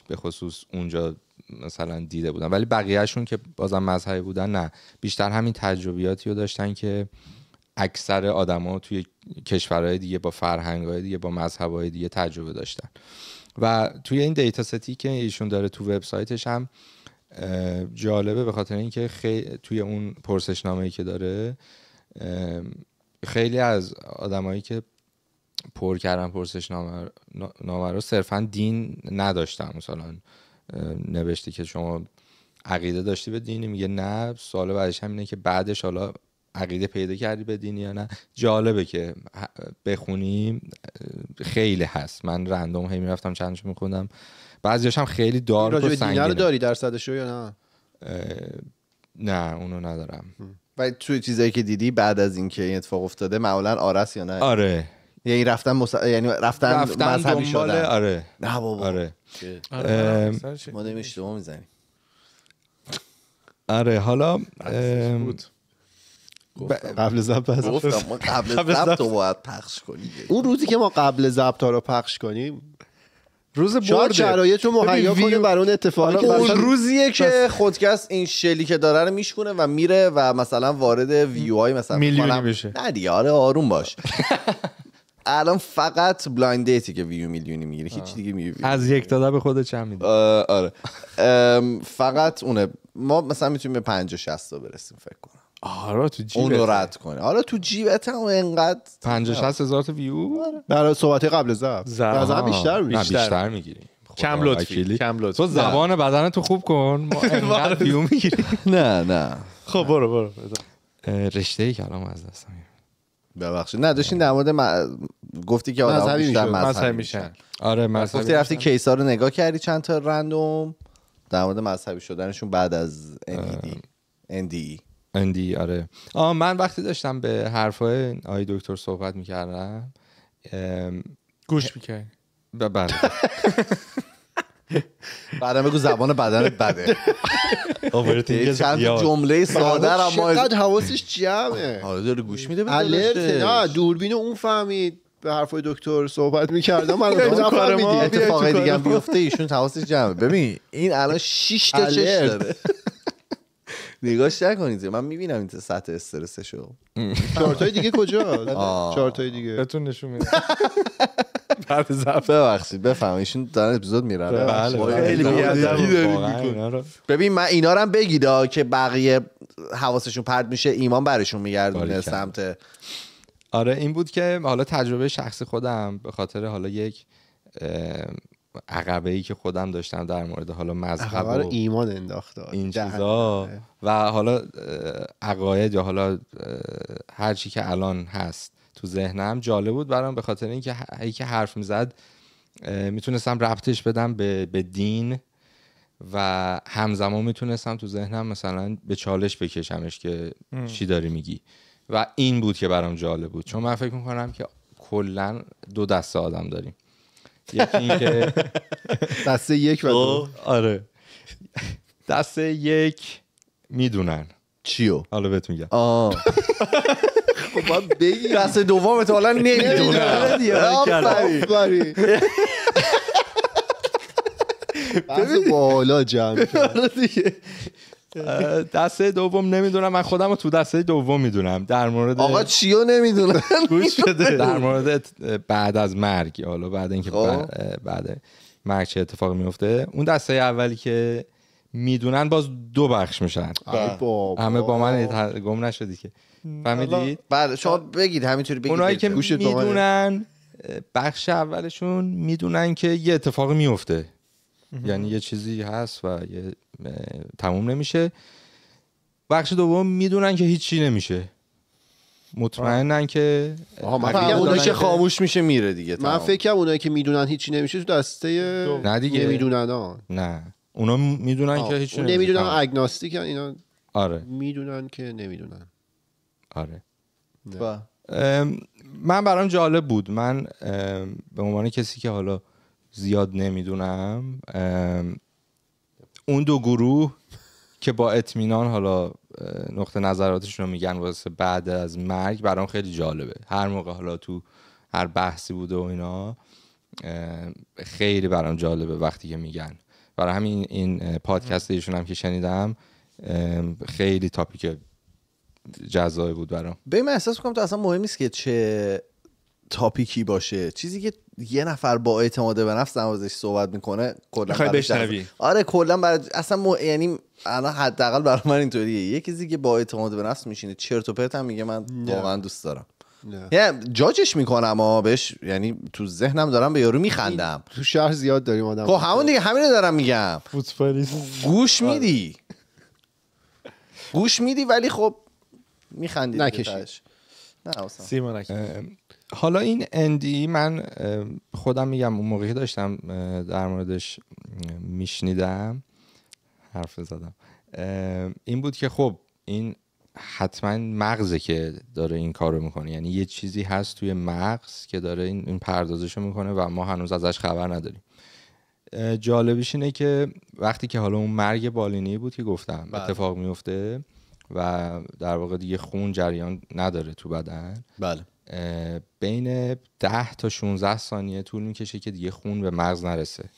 به خصوص اونجا مثلا دیده بودن ولی بقیهشون که بازم مذهبی بودن نه بیشتر همین تجربیاتی رو داشتن که اکثر آدما توی کشورهای دیگه با فرهنگهای دیگه با مذهبهای دیگه تجربه داشتن و توی این دیتا ستی که ایشون داره تو وبسایتش هم جالبه به خاطر اینکه خیلی توی اون ای که داره خیلی از آدمایی که پر کردن پرسش نامه رو صرفا دین نداشتن مثلا نوشته که شما عقیده داشتی به دینی میگه نه سوال بعدش هم اینه که بعدش حالا عقیده پیدا کردی به دین یا نه جالبه که بخونیم خیلی هست من رندوم هی میرفتم چندش میخوندم بعضیاش هم خیلی دار و سنگینه رو داری درصدشو یا نه نه اونو ندارم و توی چیزایی که دیدی بعد از اینکه این اتفاق افتاده معمولا آرس یا نه آره یعنی رفتن یعنی رفتن, رفتن مذهبی آره نه بابا آره آره ما داریم میزنیم آره حالا قبل ضبط گفتم ما قبل ضبط رو باید پخش کنیم اون روزی که ما قبل ضبط رو پخش کنیم روز برد شرایط رو مهیا کنیم برای اون اتفاقی آره، که اون روزیه که خودکس این شلی که داره رو میشکونه و میره و مثلا وارد ویو های مثلا میلیونی میشه نه دیگه آره، آروم باش (laughs) الان فقط بلایند دیتی که ویو میلیونی میگیره هیچ دیگه میگیره از یک داده به خود چند میده آره فقط اونه ما مثلا میتونیم به 50 60 تا برسیم فکر کنم آره تو اون اونو رد کنه آره، حالا تو جیبت هم انقدر 50 60 هزار تا ویو برای صحبت قبل زب از هم بیشتر بیشتر میگیری کم لطفی کم لطفی تو زبان بدن تو خوب کن ما (laughs) انقدر ویو آره. میگیری نه نه خب برو برو رشته ای کلام از دست ببخشید نه داشتین در مورد گفتی که آدم بیشتر مذهبی میشن آره مذهبی گفتی رفتی کیسا رو نگاه کردی چند تا رندوم در مورد مذهبی شدنشون بعد از NDE اندی آره آه من وقتی داشتم به حرفای آی دکتر صحبت میکردم گوش میکرد بعد بعدا بگو زبان بدن بده چند جمله ساده را ما چقدر حواسش جمعه حالا (laughs) آره، داره گوش میده الرت نه دوربین اون فهمید به حرفای دکتر صحبت میکردم من اتفاقی دیگه بیفته ایشون حواسش جمعه ببین این الان 6 تا چش داره (laughs) نگاش نکنید من میبینم این سطح استرسشو چارتای دیگه کجا چارتای دیگه بهتون نشون میدم (laughs) بعد زفت ببخشید بفهم ایشون دارن اپیزود میرن بله، ببین من اینا رو هم بگیدا که بقیه حواسشون پرد میشه ایمان برشون میگردونه سمت آره این بود که حالا تجربه شخصی خودم به خاطر حالا یک عقبه ای که خودم داشتم در مورد حالا مذهب و ایمان انداخته این چیزا و حالا عقاید یا حالا هر چی که الان هست تو ذهنم جالب بود برام به خاطر اینکه ای که حرف میزد میتونستم ربطش بدم به, به دین و همزمان میتونستم تو ذهنم مثلا به چالش بکشمش که ام. چی داری میگی و این بود که برام جالب بود چون من فکر میکنم که کلا دو دسته آدم داریم (laughs) دسته یک و خب، آره دسته یک میدونن چیو حالا بهت میگم (laughs) خب بگی دست دوم تو حالا نمیدونن بحث بالا جمع (laughs) دسته دوم نمیدونم من خودم رو تو دسته دوم میدونم در مورد آقا چیو نمیدونم گوش (laughs) در مورد بعد از مرگ حالا بعد اینکه خب. بعد مرگ چه اتفاقی میفته اون دسته اولی که میدونن باز دو بخش میشن همه با من گم نشدی که فهمیدید بله شما بگید همینطوری بگید اونایی که میدونن بخش اولشون میدونن که یه اتفاقی میفته یعنی یه چیزی هست و یه تموم نمیشه بخش دوم میدونن که هیچی نمیشه مطمئنن که آها خب، اونایی که خاموش میشه میره دیگه من فکر اونایی که میدونن هیچی نمیشه تو دسته نه دیگه میدونن نه اونا میدونن که هیچی نمیشه نمیدونن اگناستیک اینا آره میدونن که نمیدونن آره من برام جالب بود من به عنوان کسی که حالا زیاد نمیدونم اون دو گروه که با اطمینان حالا نقطه نظراتشون رو میگن واسه بعد از مرگ برام خیلی جالبه هر موقع حالا تو هر بحثی بوده و اینا خیلی برام جالبه وقتی که میگن برای همین این پادکست ایشون هم که شنیدم خیلی تاپیک جزایی بود برام به این احساس میکنم تو اصلا مهم نیست که چه تاپیکی باشه چیزی که یه نفر با اعتماد به نفس ازش صحبت میکنه کلا بشنوی آره کلا اصلا م... یعنی الان حداقل برای من اینطوریه یه کسی که با اعتماد به نفس میشینه چرت و پرت هم میگه من واقعا دوست دارم نه. جاجش میکنم اما بهش یعنی تو ذهنم دارم به یارو میخندم تو شهر زیاد داریم آدم خب همون دیگه همینو دارم میگم گوش آره. میدی گوش میدی ولی خب میخندی نکشی نه سیما حالا این اندی من خودم میگم اون موقعی داشتم در موردش میشنیدم حرف زدم این بود که خب این حتما مغزه که داره این کارو میکنه یعنی یه چیزی هست توی مغز که داره این, پردازش رو میکنه و ما هنوز ازش خبر نداریم جالبش اینه که وقتی که حالا اون مرگ بالینی بود که گفتم بله. اتفاق میفته و در واقع دیگه خون جریان نداره تو بدن بله بین 10 تا 16 ثانیه طول میکشه که دیگه خون به مغز نرسه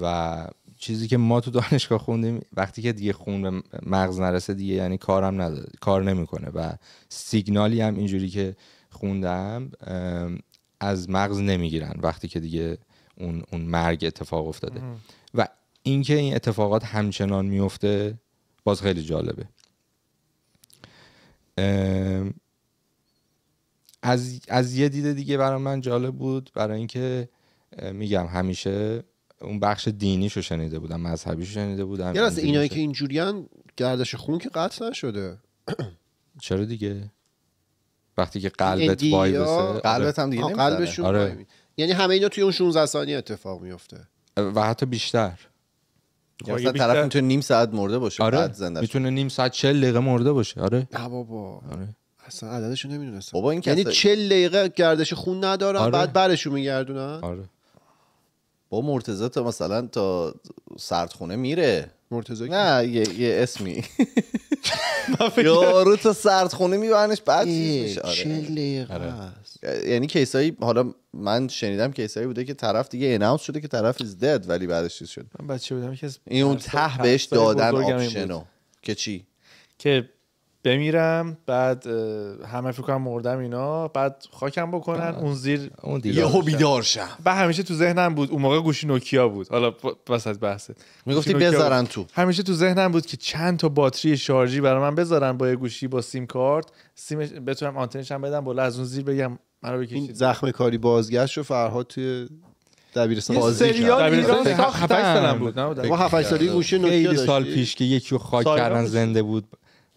و چیزی که ما تو دانشگاه خوندیم وقتی که دیگه خون به مغز نرسه دیگه یعنی کارم نداره کار نمیکنه و سیگنالی هم اینجوری که خوندم از مغز نمیگیرن وقتی که دیگه اون, اون مرگ اتفاق افتاده و اینکه این اتفاقات همچنان میفته باز خیلی جالبه از, از یه دیده دیگه برای من جالب بود برای اینکه میگم همیشه اون بخش دینیشو شنیده بودم مذهبیشو شنیده بودم یه از اینایی که اینجوریان گردش خون که قطع نشده (clears throat) چرا دیگه وقتی که قلبت وای بسه آره. قلبت هم دیگه قلبشون آره. یعنی همه اینا توی اون 16 ثانیه اتفاق میفته و حتی بیشتر بیشتر... خب، طرف میتونه نیم ساعت مرده باشه آره. میتونه نیم ساعت 40 دقیقه مرده باشه آره نه بابا آره اصلا عددشو نمیدونستم بابا این یعنی چه دقیقه گردش خون ندارن آره. بعد برشو میگردونن آره با مرتضی تا مثلا تا سردخونه میره مرتضی نه یه, یه اسمی یارو تا سردخونه میبرنش بعد چیز میشه آره. آره. یعنی کیسایی حالا من شنیدم کیسایی بوده که طرف دیگه اناونس شده که طرف از دد ولی بعدش چیز شد من بچه بودم که این اون ته بهش دادن آپشنو که چی که بمیرم بعد همه فکر کنم مردم اینا بعد خاکم بکنن اون زیر اون یهو بیدار شم و همیشه تو ذهنم بود اون موقع گوشی نوکیا بود حالا وسط بحثه میگفتی بذارن تو همیشه تو ذهنم بود که چند تا باتری شارژی برای من بذارن با یه گوشی با سیم کارت سیم بتونم آنتنش هم بدم بالا از اون زیر بگم منو این زخم کاری بازگشت و فرهاد توی دبیرستان بازی سریال ایران بود ما 7 سالی گوشی نوکیا سال پیش که یکی خاک کردن زنده بود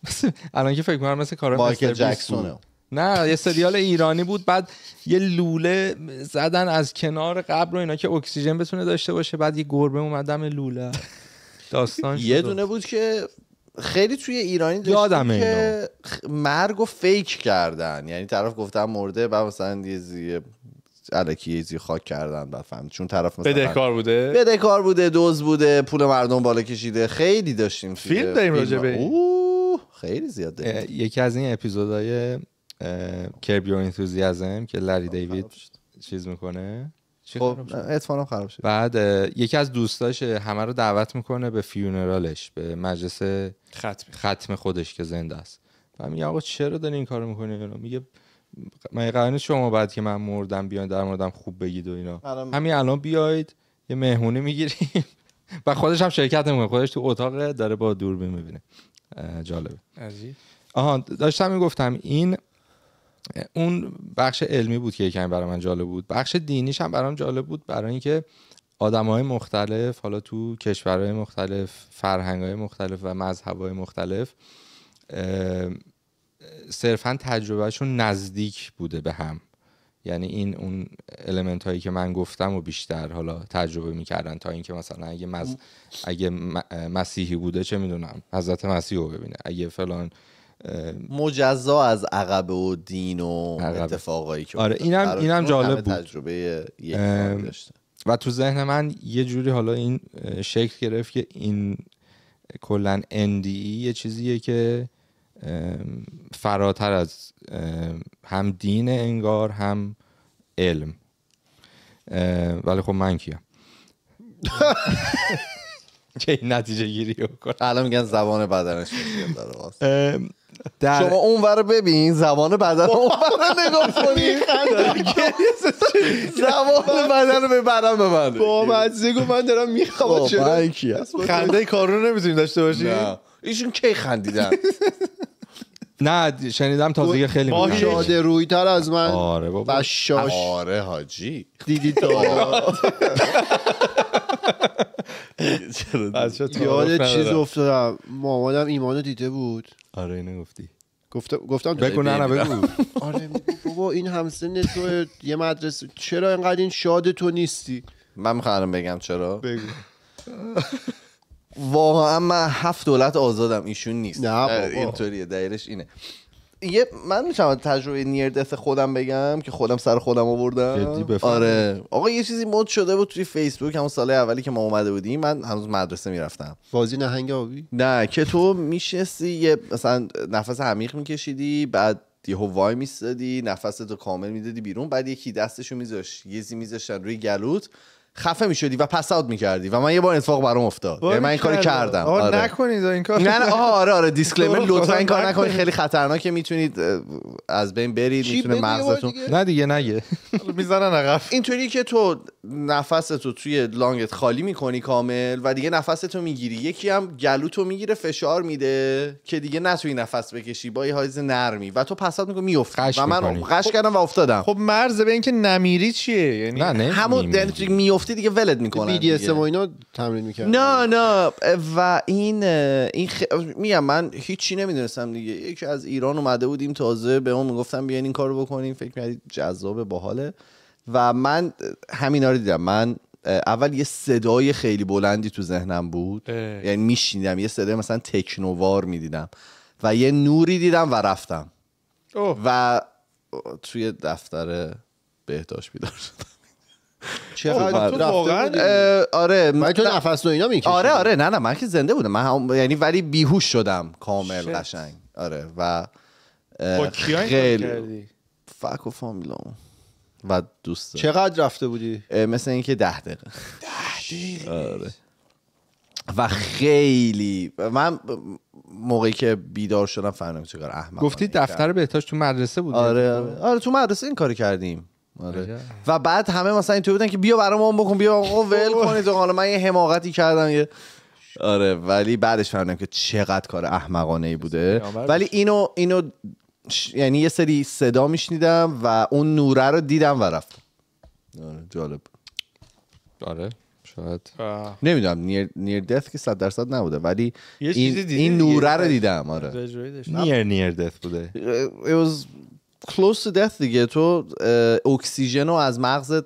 (laughs) الان که فکر کنم مثل کار مایکل جکسونه نه یه سریال ایرانی بود بعد یه لوله زدن از کنار قبر و اینا که اکسیژن بتونه داشته باشه بعد یه گربه اومدم لوله داستان یه دونه بود که خیلی توی ایرانی یادم که مرگ و فیک کردن یعنی طرف گفتم مرده بعد مثلا یه زیه یه زی خاک کردن بفهم چون طرف مثلا بدهکار بوده بدهکار بوده دوز بوده پول مردم بالا کشیده خیلی داشتیم فیلم داریم راجع به خیلی زیاد یکی از این اپیزودهای کرب یور انتوزیازم که لری خب، دیوید چیز میکنه خب اتفاقا خراب شد بعد یکی از دوستاش همه رو دعوت میکنه به فیونرالش به مجلس ختم ختم خودش که زنده است و میگه آقا چرا داری این کارو میکنی میگه من قرار شما بعد که من مردم بیاین در موردم خوب بگید و اینا آره. همین الان بیاید یه مهمونی میگیریم (laughs) و خودش هم شرکت نمیکنه خودش تو اتاق داره با دوربین میبینه جالبه آها داشتم میگفتم این اون بخش علمی بود که یکم برای من جالب بود بخش دینیش هم برام جالب بود برای اینکه آدم های مختلف حالا تو کشورهای مختلف فرهنگ های مختلف و مذهب های مختلف صرفا تجربهشون نزدیک بوده به هم یعنی این اون المنت هایی که من گفتم و بیشتر حالا تجربه میکردن تا اینکه مثلا اگه, اگه مسیحی بوده چه میدونم حضرت مسیح رو ببینه اگه فلان مجزا از عقب و دین و عقب. اتفاقایی که آره اینم اینم جالب بود تجربه یک و تو ذهن من یه جوری حالا این شکل گرفت که این کلا اندی e یه چیزیه که فراتر از هم دین انگار هم علم ولی خب من کیم چه (laughs) نتیجه گیری کنم الان میگن زبان بدنش شما اونور ببین زبان بدن رو نگاه کنید (laughs) (laughs) زبان بدن رو ببرم به من با من دارم میخوام خب، خنده کارو نمیتونیم داشته باشیم ایشون کی خندیدن (laughs) نه شنیدم تا دیگه خیلی شاده روی تر از من آره بابا بشاش آره حاجی دیدی تو (laughs) یاد چیز افتادم مامانم ایمانو دیده بود آره اینو گفتی گفتم بگو نه بگو (laughs) آره بابا این همسن تو یه مدرسه چرا اینقدر این شاد تو نیستی من میخوام بگم چرا بگو واقعا من هفت دولت آزادم ایشون نیست نه اینطوریه دلیلش اینه یه من میشم تجربه دست خودم بگم که خودم سر خودم آوردم آره آقا یه چیزی مد شده بود توی فیسبوک همون سال اولی که ما اومده بودیم من هنوز مدرسه میرفتم بازی نهنگ آبی نه که تو میشستی یه مثلا نفس عمیق میکشیدی بعد یه وای میستادی نفس تو کامل میدادی بیرون بعد یکی دستشو میذاش یه زی میذاشتن روی گلوت خفه می شدی و پساد می کردی و من یه بار اتفاق برام افتاد یعنی من این کارو کردم آره. نکنید این کار نه نه آره آره دیسکلیمر لطفا این کار نکنید خیلی خطرناکه میتونید از بین برید میتونه مغزتون نه دیگه نگه (laughs) میزنن عقب اینطوری که تو نفس تو توی لانگت خالی میکنی کامل و دیگه نفس نفستو میگیری یکی هم تو میگیره فشار میده که دیگه نتونی نفس بکشی با یه نرمی و تو پساد اوت میکنی و من قش کردم و افتادم خب, خب مرز به اینکه نمیری چیه یعنی همون میفتی دیگه ولد میکنن بی دی و اینا تمرین میکردن نه نه و این این خ... میگم من هیچی نمیدونستم دیگه یکی از ایران اومده بودیم تازه به اون میگفتم بیاین این کارو بکنیم فکر میکردید جذاب باحاله و من همینا رو دیدم من اول یه صدای خیلی بلندی تو ذهنم بود اه. یعنی میشنیدم یه صدای مثلا تکنووار میدیدم و یه نوری دیدم و رفتم و توی دفتر بهداشت بیدار شدم چقدر تو واقعا آره من تو نفس آره آره نه نه من که زنده بودم من یعنی ولی بیهوش شدم کامل قشنگ آره و خیلی فاکو و و دوست چقدر رفته بودی مثل اینکه ده دقیقه ده دقیقه آره. و خیلی من موقعی که بیدار شدم فهمیدم چه کار احمد گفتی دفتر بهتاش تو مدرسه بود آره،, آره آره تو مدرسه این کاری کردیم آره. و بعد همه مثلا اینطور بودن که بیا برام بکن بیا آقا ول (laughs) کنید حالا من یه حماقتی کردم یه آره ولی بعدش فهمیدم که چقدر کار احمقانه ای بوده ولی اینو اینو یعنی یه سری صدا میشنیدم و اون نوره رو دیدم و رفتم آره جالب آره شاید نمیدونم نیر, نیر دث که صد درصد نبوده ولی این, این نوره رو دیدم آره نیر نیر دث بوده close to death دیگه تو اکسیژن رو از مغزت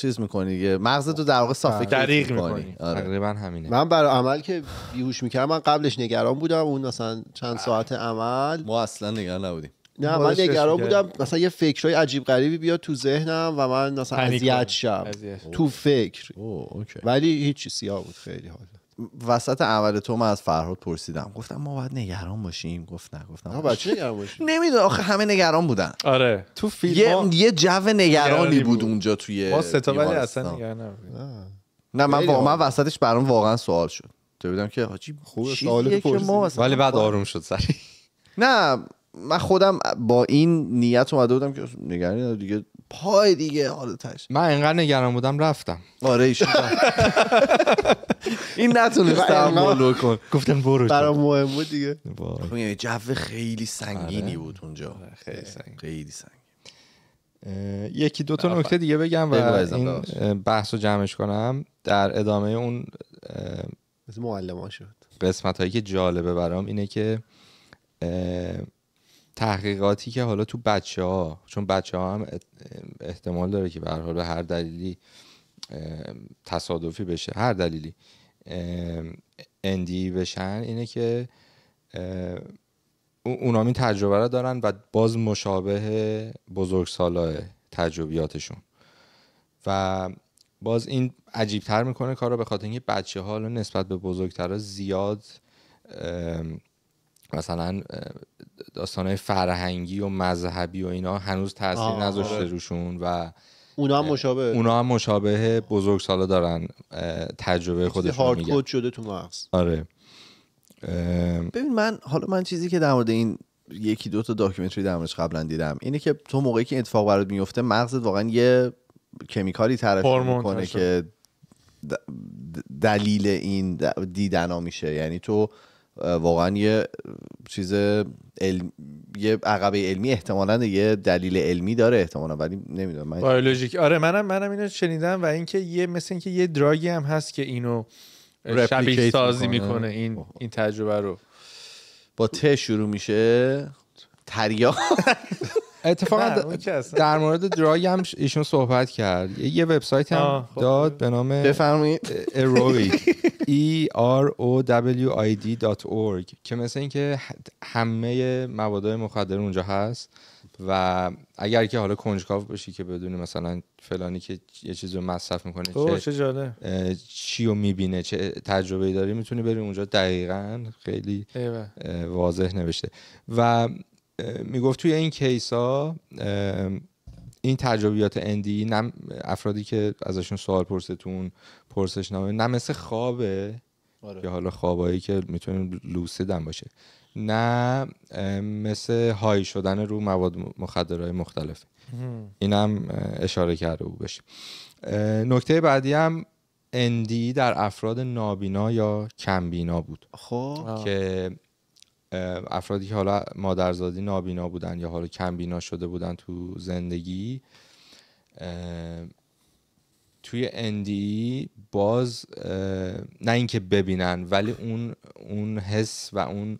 چیز میکنی دیگه مغزت رو در واقع صافه دریغ میکنی آره. آره. تقریبا همینه من برای عمل که بیهوش میکردم من قبلش نگران بودم اون مثلا چند ساعت عمل ما اصلا نگران نبودیم نه من نگران بودم مثلا یه فکرای عجیب غریبی بیاد تو ذهنم و من مثلا اذیت شم تو فکر اوکی. ولی هیچی سیاه بود خیلی حالا وسط اول تو من از فرهاد پرسیدم گفتم ما باید نگران باشیم گفت نه گفتم نگران نمیدونم آخه همه نگران بودن آره تو فیلم یه, یه جو نگرانی بود, اونجا توی ما ستا ولی اصلا من واقعا وسطش برام واقعا سوال شد تو بودم که حاجی خوب سوال ولی بعد آروم شد سری نه من خودم با این نیت اومده بودم که نگرانی دیگه پای دیگه حالتش من انقدر نگران بودم رفتم آره ایشون (laughs) این نتونست تحمل (laughs) کن گفتم برو برام مهم بود دیگه خب، یعنی جو خیلی سنگینی آره. بود اونجا آره، خیلی سنگین خیلی سنگ یکی دو تا نکته دیگه بگم و این بحث رو جمعش کنم در ادامه اون معلمان شد قسمت هایی که جالبه برام اینه که تحقیقاتی که حالا تو بچه ها چون بچه ها هم احتمال داره که به هر دلیلی تصادفی بشه هر دلیلی اندی بشن اینه که اونا این تجربه رو دارن و باز مشابه بزرگسالای تجربیاتشون و باز این عجیبتر میکنه کار رو به خاطر اینکه بچه ها نسبت به بزرگترها زیاد مثلا داستانهای فرهنگی و مذهبی و اینا هنوز تاثیر نذاشته آره. روشون و اونا هم مشابه اونا هم مشابه بزرگ ساله دارن تجربه خودشون هارد شده تو مغز آره ببین من حالا من چیزی که در مورد این یکی دو تا داکیومنتری در موردش قبلا دیدم اینه که تو موقعی که اتفاق برات میفته مغزت واقعا یه کمیکالی ترش میکنه که دلیل این دیدنا میشه یعنی تو واقعا یه چیز علم... یه عقبه علمی احتمالا یه دلیل علمی داره احتمالا ولی نمیدونم من آره منم منم اینو شنیدم و اینکه یه مثل اینکه یه دراگی هم هست که اینو شبیه سازی میکنه, این این تجربه رو با ت شروع میشه تریا (laughs) اتفاقا در مورد دراگ هم ایشون صحبت کرد یه وبسایت هم خب. داد به نام بفرمایید (laughs) e r o w i که مثل اینکه همه مواد مخدر اونجا هست و اگر که حالا کنجکاو باشی که بدونی مثلا فلانی که یه چیزی رو مصرف میکنه چه, جاله. چی رو میبینه چه تجربه داری میتونی بری اونجا دقیقا خیلی واضح نوشته و میگفت توی این کیس ها این تجربیات اندی e نه افرادی که ازشون سوال پرستون پرسش نامه نه مثل خوابه آره. یا حالا خوابایی که میتونه لوسیدن باشه نه مثل های شدن رو مواد مخدرهای مختلف اینم اشاره کرده بود بشه نکته بعدی هم اندی e در افراد نابینا یا کمبینا بود خب که افرادی که حالا مادرزادی نابینا بودن یا حالا کم بینا شده بودن تو زندگی توی اندی e باز نه اینکه ببینن ولی اون اون حس و اون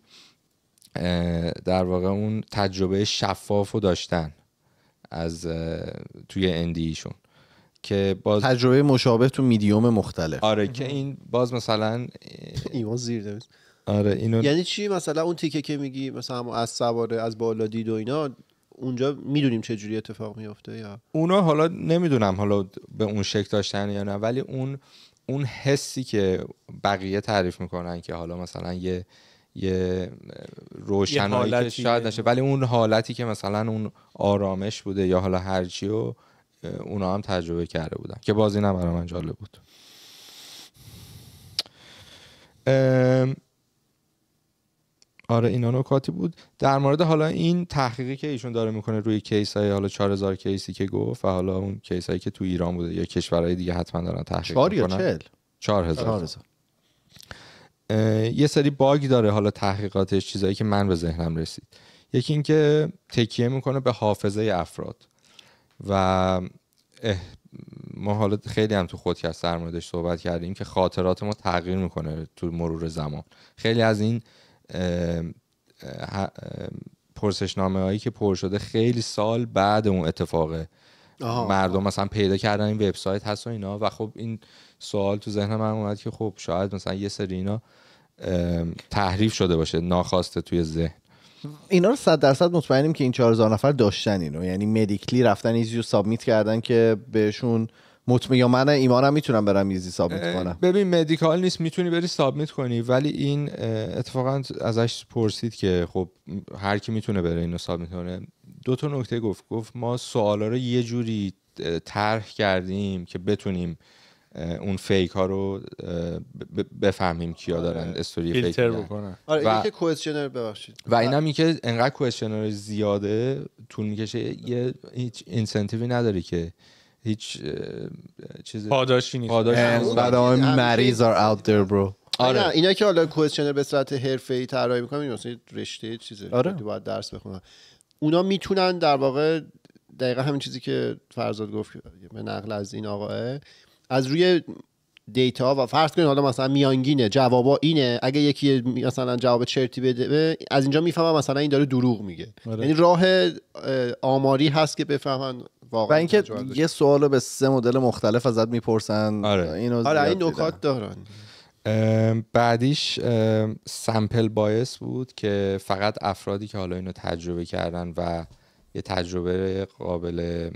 در واقع اون تجربه شفاف رو داشتن از توی اندیشون e که باز تجربه مشابه تو میدیوم مختلف آره که این باز مثلا (laughs) ایوان زیر آره اینو یعنی چی مثلا اون تیکه که میگی مثلا از سواره از بالا دید و اینا اونجا میدونیم چه جوری اتفاق میفته یا اونا حالا نمیدونم حالا به اون شک داشتن یا نه ولی اون اون حسی که بقیه تعریف میکنن که حالا مثلا یه یه روشنایی که شاید نشه ولی اون حالتی که مثلا اون آرامش بوده یا حالا هرچی و اونا هم تجربه کرده بودن که بازی نه برای من جالب بود آره اینا نکاتی بود در مورد حالا این تحقیقی که ایشون داره میکنه روی کیس های حالا 4000 کیسی که گفت و حالا اون کیس هایی که تو ایران بوده یا کشورهای دیگه حتما دارن تحقیق میکنن یا 4000 یه سری باگ داره حالا تحقیقاتش چیزایی که من به ذهنم رسید یکی اینکه تکیه میکنه به حافظه افراد و ما حالا خیلی هم تو که از موردش صحبت کردیم که خاطرات ما تغییر میکنه تو مرور زمان خیلی از این پرسشنامه هایی که پر شده خیلی سال بعد اون اتفاق مردم مثلا پیدا کردن این وبسایت هست و اینا و خب این سوال تو ذهن من اومد که خب شاید مثلا یه سری اینا تحریف شده باشه ناخواسته توی ذهن اینا رو صد درصد مطمئنیم که این چهارزار نفر داشتن اینو یعنی مدیکلی رفتن ایزیو سابمیت کردن که بهشون مطمئن من ایمانم میتونم برم ایزی سابمیت کنم ببین مدیکال نیست میتونی بری سابمیت کنی ولی این اتفاقا ازش پرسید که خب هر کی میتونه بره اینو سابمیت کنه دو تا نکته گفت گفت ما سوالا رو یه جوری طرح کردیم که بتونیم اون فیک ها رو بفهمیم کیا آره. دارن استوری فیک بکنن آره و و اینم بله. این که انقدر کوئسشنر زیاده طول میکشه یه هیچ اینسنتیوی نداری که هیچ چیز پاداشی نیست پاداشی مریض آره. آره. برو. اینا که حالا کوشنر به صورت حرفه‌ای طراحی می‌کنن یعنی مثلا رشته چیزه آره. باید درس بخونن اونا میتونن در واقع دقیقا همین چیزی که فرزاد گفت به نقل از این آقاه از روی دیتا و فرض کنید حالا مثلا میانگینه جوابا اینه اگه یکی مثلا جواب چرتی بده از اینجا میفهمم مثلا این داره دروغ میگه آره. یعنی راه آماری هست که بفهمن و اینکه یه سوالو به سه مدل مختلف ازت میپرسن آره اینو آره این نکات دارن بعدیش سمپل بایس بود که فقط افرادی که حالا اینو تجربه کردن و یه تجربه قابل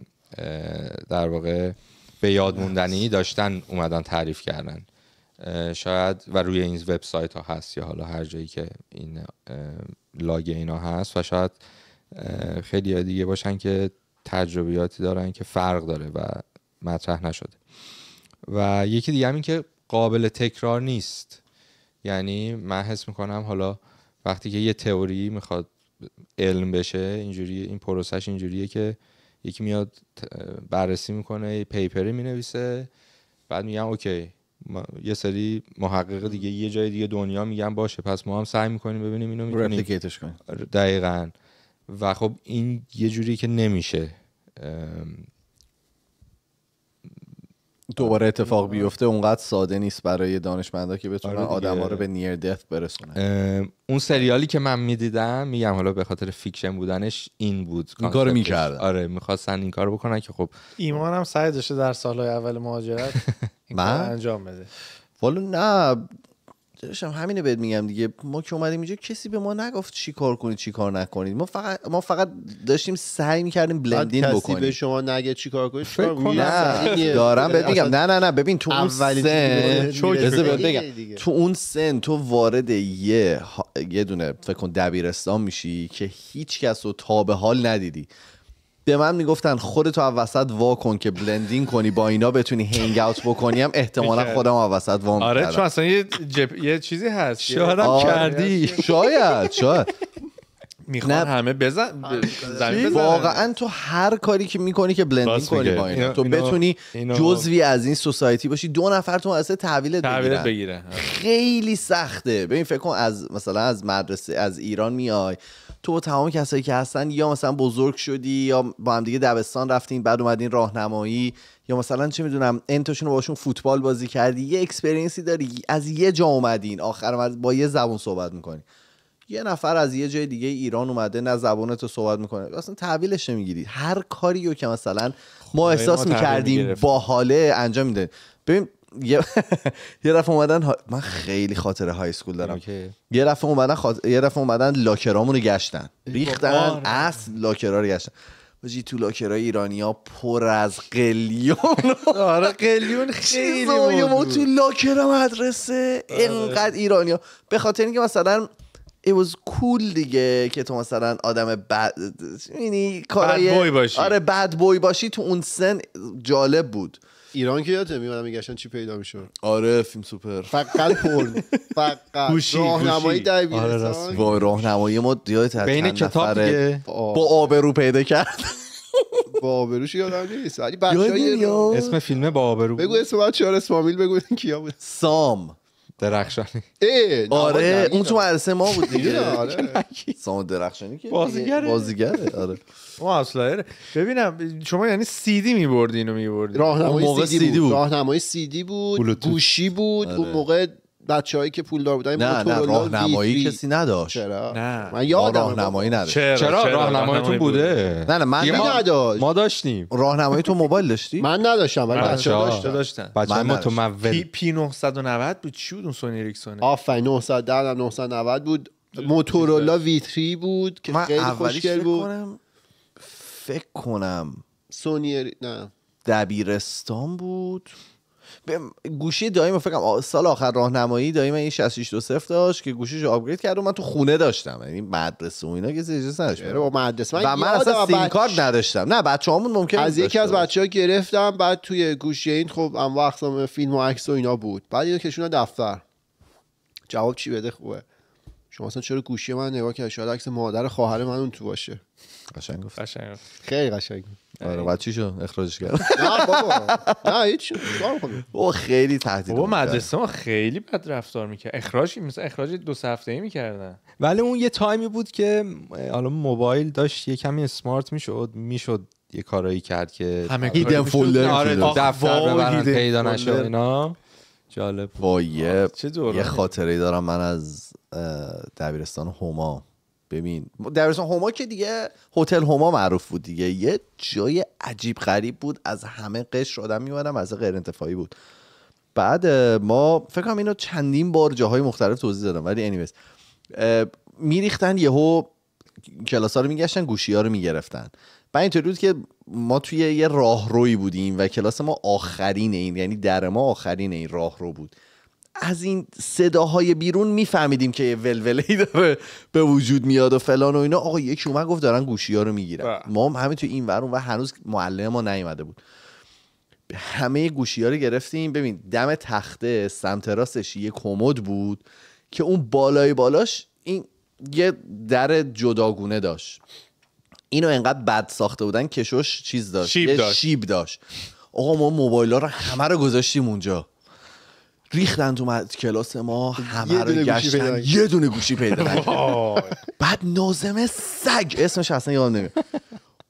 در واقع به یاد موندنی داشتن اومدن تعریف کردن شاید و روی این وبسایت ها هست یا حالا هر جایی که این لاگ اینا هست و شاید خیلی دیگه باشن که تجربیاتی دارن که فرق داره و مطرح نشده و یکی دیگه هم این که قابل تکرار نیست یعنی من حس میکنم حالا وقتی که یه تئوری میخواد علم بشه اینجوری این پروسش اینجوریه که یکی میاد بررسی میکنه پیپری مینویسه بعد میگم اوکی یه سری محقق دیگه یه جای دیگه دنیا میگن باشه پس ما هم سعی میکنیم ببینیم اینو میتونیم دقیقا کنیم دقیقاً و خب این یه جوری که نمیشه دوباره اتفاق بیفته اونقدر ساده نیست برای دانشمندا که بتونن آره آدما رو به نیر دث برسونن اون سریالی که من میدیدم میگم حالا به خاطر فیکشن بودنش این بود این کارو میکردن آره میخواستن این کارو بکنن که خب ایمان هم سعی داشته در سالهای اول مهاجرت (laughs) من انجام بده ولی نه داشتم همینه بهت میگم دیگه ما که اومدیم اینجا کسی به ما نگفت چی کار کنید چی کار نکنید ما فقط ما فقط داشتیم سعی میکردیم بلندین بکنیم کسی به شما نگه چی کار کنید نه دارم بهت میگم نه نه نه ببین تو اون سن تو اون سن تو وارد یه یه دونه فکر کن دبیرستان میشی که هیچ کس رو تا به حال ندیدی به من میگفتن خودتو از وسط وا کن که بلندین کنی با اینا بتونی هنگ اوت بکنی هم احتمالا خودم از وسط وا آره اصلا یه, یه چیزی هست شاید آره. کردی شاید شاید میخوان همه بزن آره، زمین واقعا تو هر کاری که میکنی که بلندینگ کنی با اینا تو بتونی جزوی از این سوسایتی باشی دو نفر تو اصلا تحویل بگیره خیلی سخته ببین فکر کن از مثلا از مدرسه از ایران میای تو تمام کسایی که هستن یا مثلا بزرگ شدی یا با هم دیگه دبستان رفتین بعد اومدین راهنمایی یا مثلا چه میدونم انتشون باشون فوتبال بازی کردی یه اکسپرینسی داری از یه جا اومدین آخر با یه زبون صحبت میکنی یه نفر از یه جای دیگه ایران اومده نه زبان رو صحبت میکنه اصلا تحویلش نمیگیری هر کاری رو که مثلا ما احساس میکردیم با حاله انجام میده ببین (laughs) یه دفعه اومدن من خیلی خاطره های اسکول دارم یه دفعه اومدن یه دفعه اومدن لاکرامون رو گشتن ریختن اصل لاکرا رو گشتن بجی تو لاکرای ایرانی ها پر از قلیون (laughs) آره قلیون خیلی ما تو لاکرا مدرسه آره. اینقدر ایرانی ها به خاطر اینکه مثلا it was کول دیگه که تو مثلا آدم بد یعنی کارای آره بد بوی باشی تو اون سن جالب بود ایران که یادت میومدن میگشتن چی پیدا میشد آره فیلم سوپر فقط پول (laughs) فقط راهنمایی دبیرستان آره راهنمایی ما یادت بین کتاب با آبرو پیدا کرد با آبروش یادم نیست ولی بچه‌ها اسم فیلم با آبرو بگو اسم بچه‌ها اسم فامیل بگو کیا بود سام درخشانی آره اون تو عرصه ما بود دیگه (laughs) آره (laughs) درخشانی که بازیگره بازیگره آره ما اصلا ببینم شما یعنی سیدی میبردی اینو میبردی راهنمای دی بود راهنمای دی بود گوشی بود اون آره. موقع هایی که پولدار بودن نه نه راهنمایی کسی نداشت چرا نه من یادم راهنمایی نداشت چرا چرا تو بوده نه نه من نداشت ما داشتیم راهنمایی تو موبایل داشتی من نداشتم ولی بچه‌ها داشتن داشتن بچه‌ها ما تو مول پی 990 بود چی بود اون سونی ریکسونه؟ آفای 910 990 بود موتورولا 3 بود که خیلی خوشگل بود فکر کنم سونی نه دبیرستان بود گوشی داییم فکرم سال آخر راهنمایی دایم این 6620 داشت که گوشیشو آپگرید کرد و من تو خونه داشتم یعنی مدرسه و اینا که اجازه نداشت با مدرسه من و من اصلا سیم نداشتم نه بچه‌هامون ممکن از یکی از بچه‌ها گرفتم بعد توی گوشی این خب هم اقسام فیلم و عکس و اینا بود بعد اینو کشونا دفتر جواب چی بده خوبه شما اصلا چرا گوشی من نگاه کردی شاید عکس مادر خواهر من اون تو باشه قشنگ گفت خیلی قشنگ آره چی شد اخراجش کرد (laughs) نه بابا نه هیچ او خیلی تهدید بابا مدرسه ما خیلی بد رفتار میکرد اخراج مثل اخراج دو سه ای میکردن ولی اون یه تایمی بود که حالا موبایل داشت یه کمی اسمارت میشد میشد یه کارایی کرد که همه هیدن فولدر آره دفتر ببرن پیدا نشد اینا جالب یه خاطره دارم من از دبیرستان هما ببین دبیرستان هما که دیگه هتل هما معروف بود دیگه یه جای عجیب غریب بود از همه قش آدم میومدم از غیر انتفاعی بود بعد ما فکر کنم اینو چندین بار جاهای مختلف توضیح دادم ولی انیویز میریختن یهو ها رو میگشتن گوشی ها رو میگرفتن بعد اینطوری بود که ما توی یه راهروی بودیم و کلاس ما آخرین این یعنی در ما آخرین این راهرو بود از این صداهای بیرون میفهمیدیم که یه ولوله ای داره به وجود میاد و فلان و اینا آقا یکی اومد گفت دارن گوشی ها رو میگیرن بله. ما هم همین تو این ورون و هنوز معلم ما نیومده بود همه گوشی ها رو گرفتیم ببین دم تخته سمت راستش یه کمد بود که اون بالای بالاش این یه در جداگونه داشت اینو انقدر بد ساخته بودن کشوش چیز داشت شیب داشت. شیب داشت آقا ما موبایل ها رو همه رو گذاشتیم اونجا ریختن تو کلاس ما همه رو گشتن یه دونه گوشی پیدا بعد نازمه سگ اسمش اصلا یاد نمیاد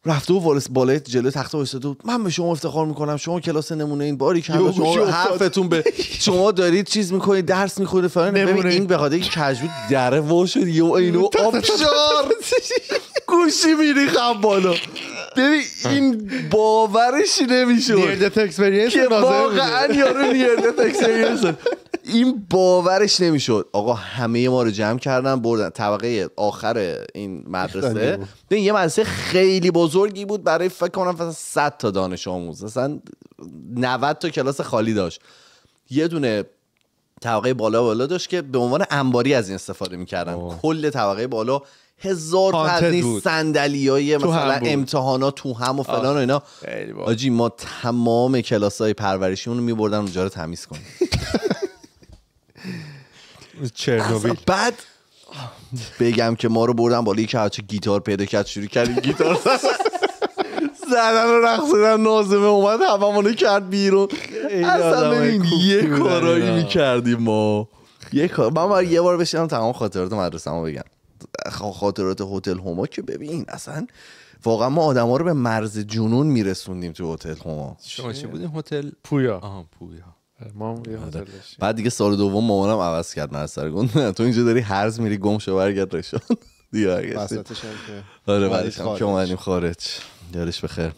رفته و والس بالای جلو تخت وایساده بود من به شما افتخار میکنم شما کلاس نمونه این باری که شما حرفتون به شما دارید چیز میکنید درس میخونید فلان ببین این به خاطر کجو دره وا شد یه اینو (laughs) آبشار (laughs) گوشی میریخم بالا ببین این باورش نمیشه نیردت اکسپریانس واقعا یارو نیردت اکسپریانس این باورش نمیشد آقا همه ما رو جمع کردن بردن طبقه آخر این مدرسه یه مدرسه خیلی بزرگی بود برای فکر کنم مثلا 100 تا دانش آموز مثلا 90 تا کلاس خالی داشت یه دونه طبقه بالا بالا داشت که به عنوان انباری از این استفاده میکردن کل طبقه بالا هزار تا صندلی های مثلا امتحانات تو هم و فلان و اینا آجی ما تمام کلاس های پرورشی اونو میبردن اونجا رو تمیز کنیم (laughs) بعد بگم که ما رو بردن بالا که هرچه گیتار پیدا کرد شروع کردیم گیتار (laughs) زدن و رقصیدن نازمه اومد هممونو کرد بیرون اصلا یه کارایی میکردیم ما یه کار یه بار بشینم تمام خاطرات ما بگم خاطرات هتل هما که ببین اصلا واقعا ما آدما رو به مرز جنون میرسوندیم تو هتل هما شما چه بودیم هتل پویا آها پویا آره. بعد دیگه سال دوم مامانم عوض کرد نه سرگون تو اینجا داری هرز میری گم شو برگرد رشان (laughs) دیگه برگشت آره بعدش هم که اومدیم خارج یادش بخیر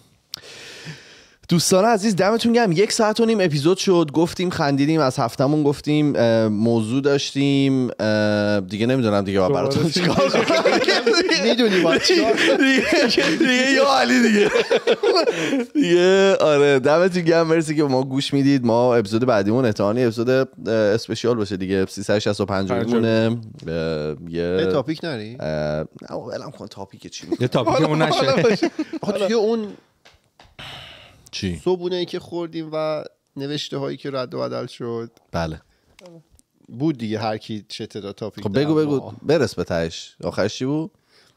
دوستان عزیز دمتون گم یک ساعت و نیم اپیزود شد گفتیم خندیدیم از هفتمون گفتیم موضوع داشتیم دیگه نمیدونم دیگه با براتون چیکار میدونی دیگه یا علی دیگه دیگه آره دمتون گم مرسی که ما گوش میدید ما اپیزود بعدیمون احتمالاً اپیزود اسپشیال باشه دیگه 365 مونه یه تاپیک نری؟ نه ولم کن تاپیک چی یه نشه اون چی؟ صبحونه ای که خوردیم و نوشته هایی که رد و بدل شد بله بود دیگه هر کی چه تعداد تاپیک خب بگو بگو ما. برس به تهش آخرش چی بود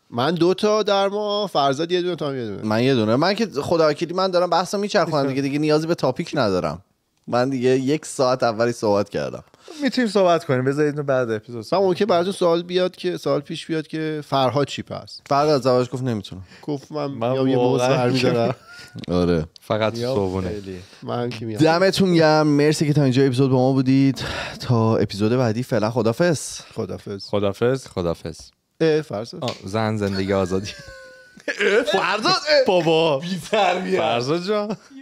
من دو تا در ما فرزاد یه دونه تا یه دونه من یه دونه من که خدا من دارم بحثو میچرخونم دیگه دیگه نیازی به تاپیک ندارم من دیگه یک ساعت اولی صحبت کردم میتونیم صحبت کنیم بذارید بعد اپیزود من که براتون سوال بیاد که سوال پیش بیاد که فرها چی پس از زواج گفت نمیتونم گفت من, من یه موز برمیدارم (laughs) آره فقط صبحونه من که دمتون گرم مرسی که تا اینجا اپیزود با ما بودید تا اپیزود بعدی فعلا خدافظ خدافظ خدافظ خدافظ فرزاد زن زندگی آزادی فرزاد بابا بی فرزاد جان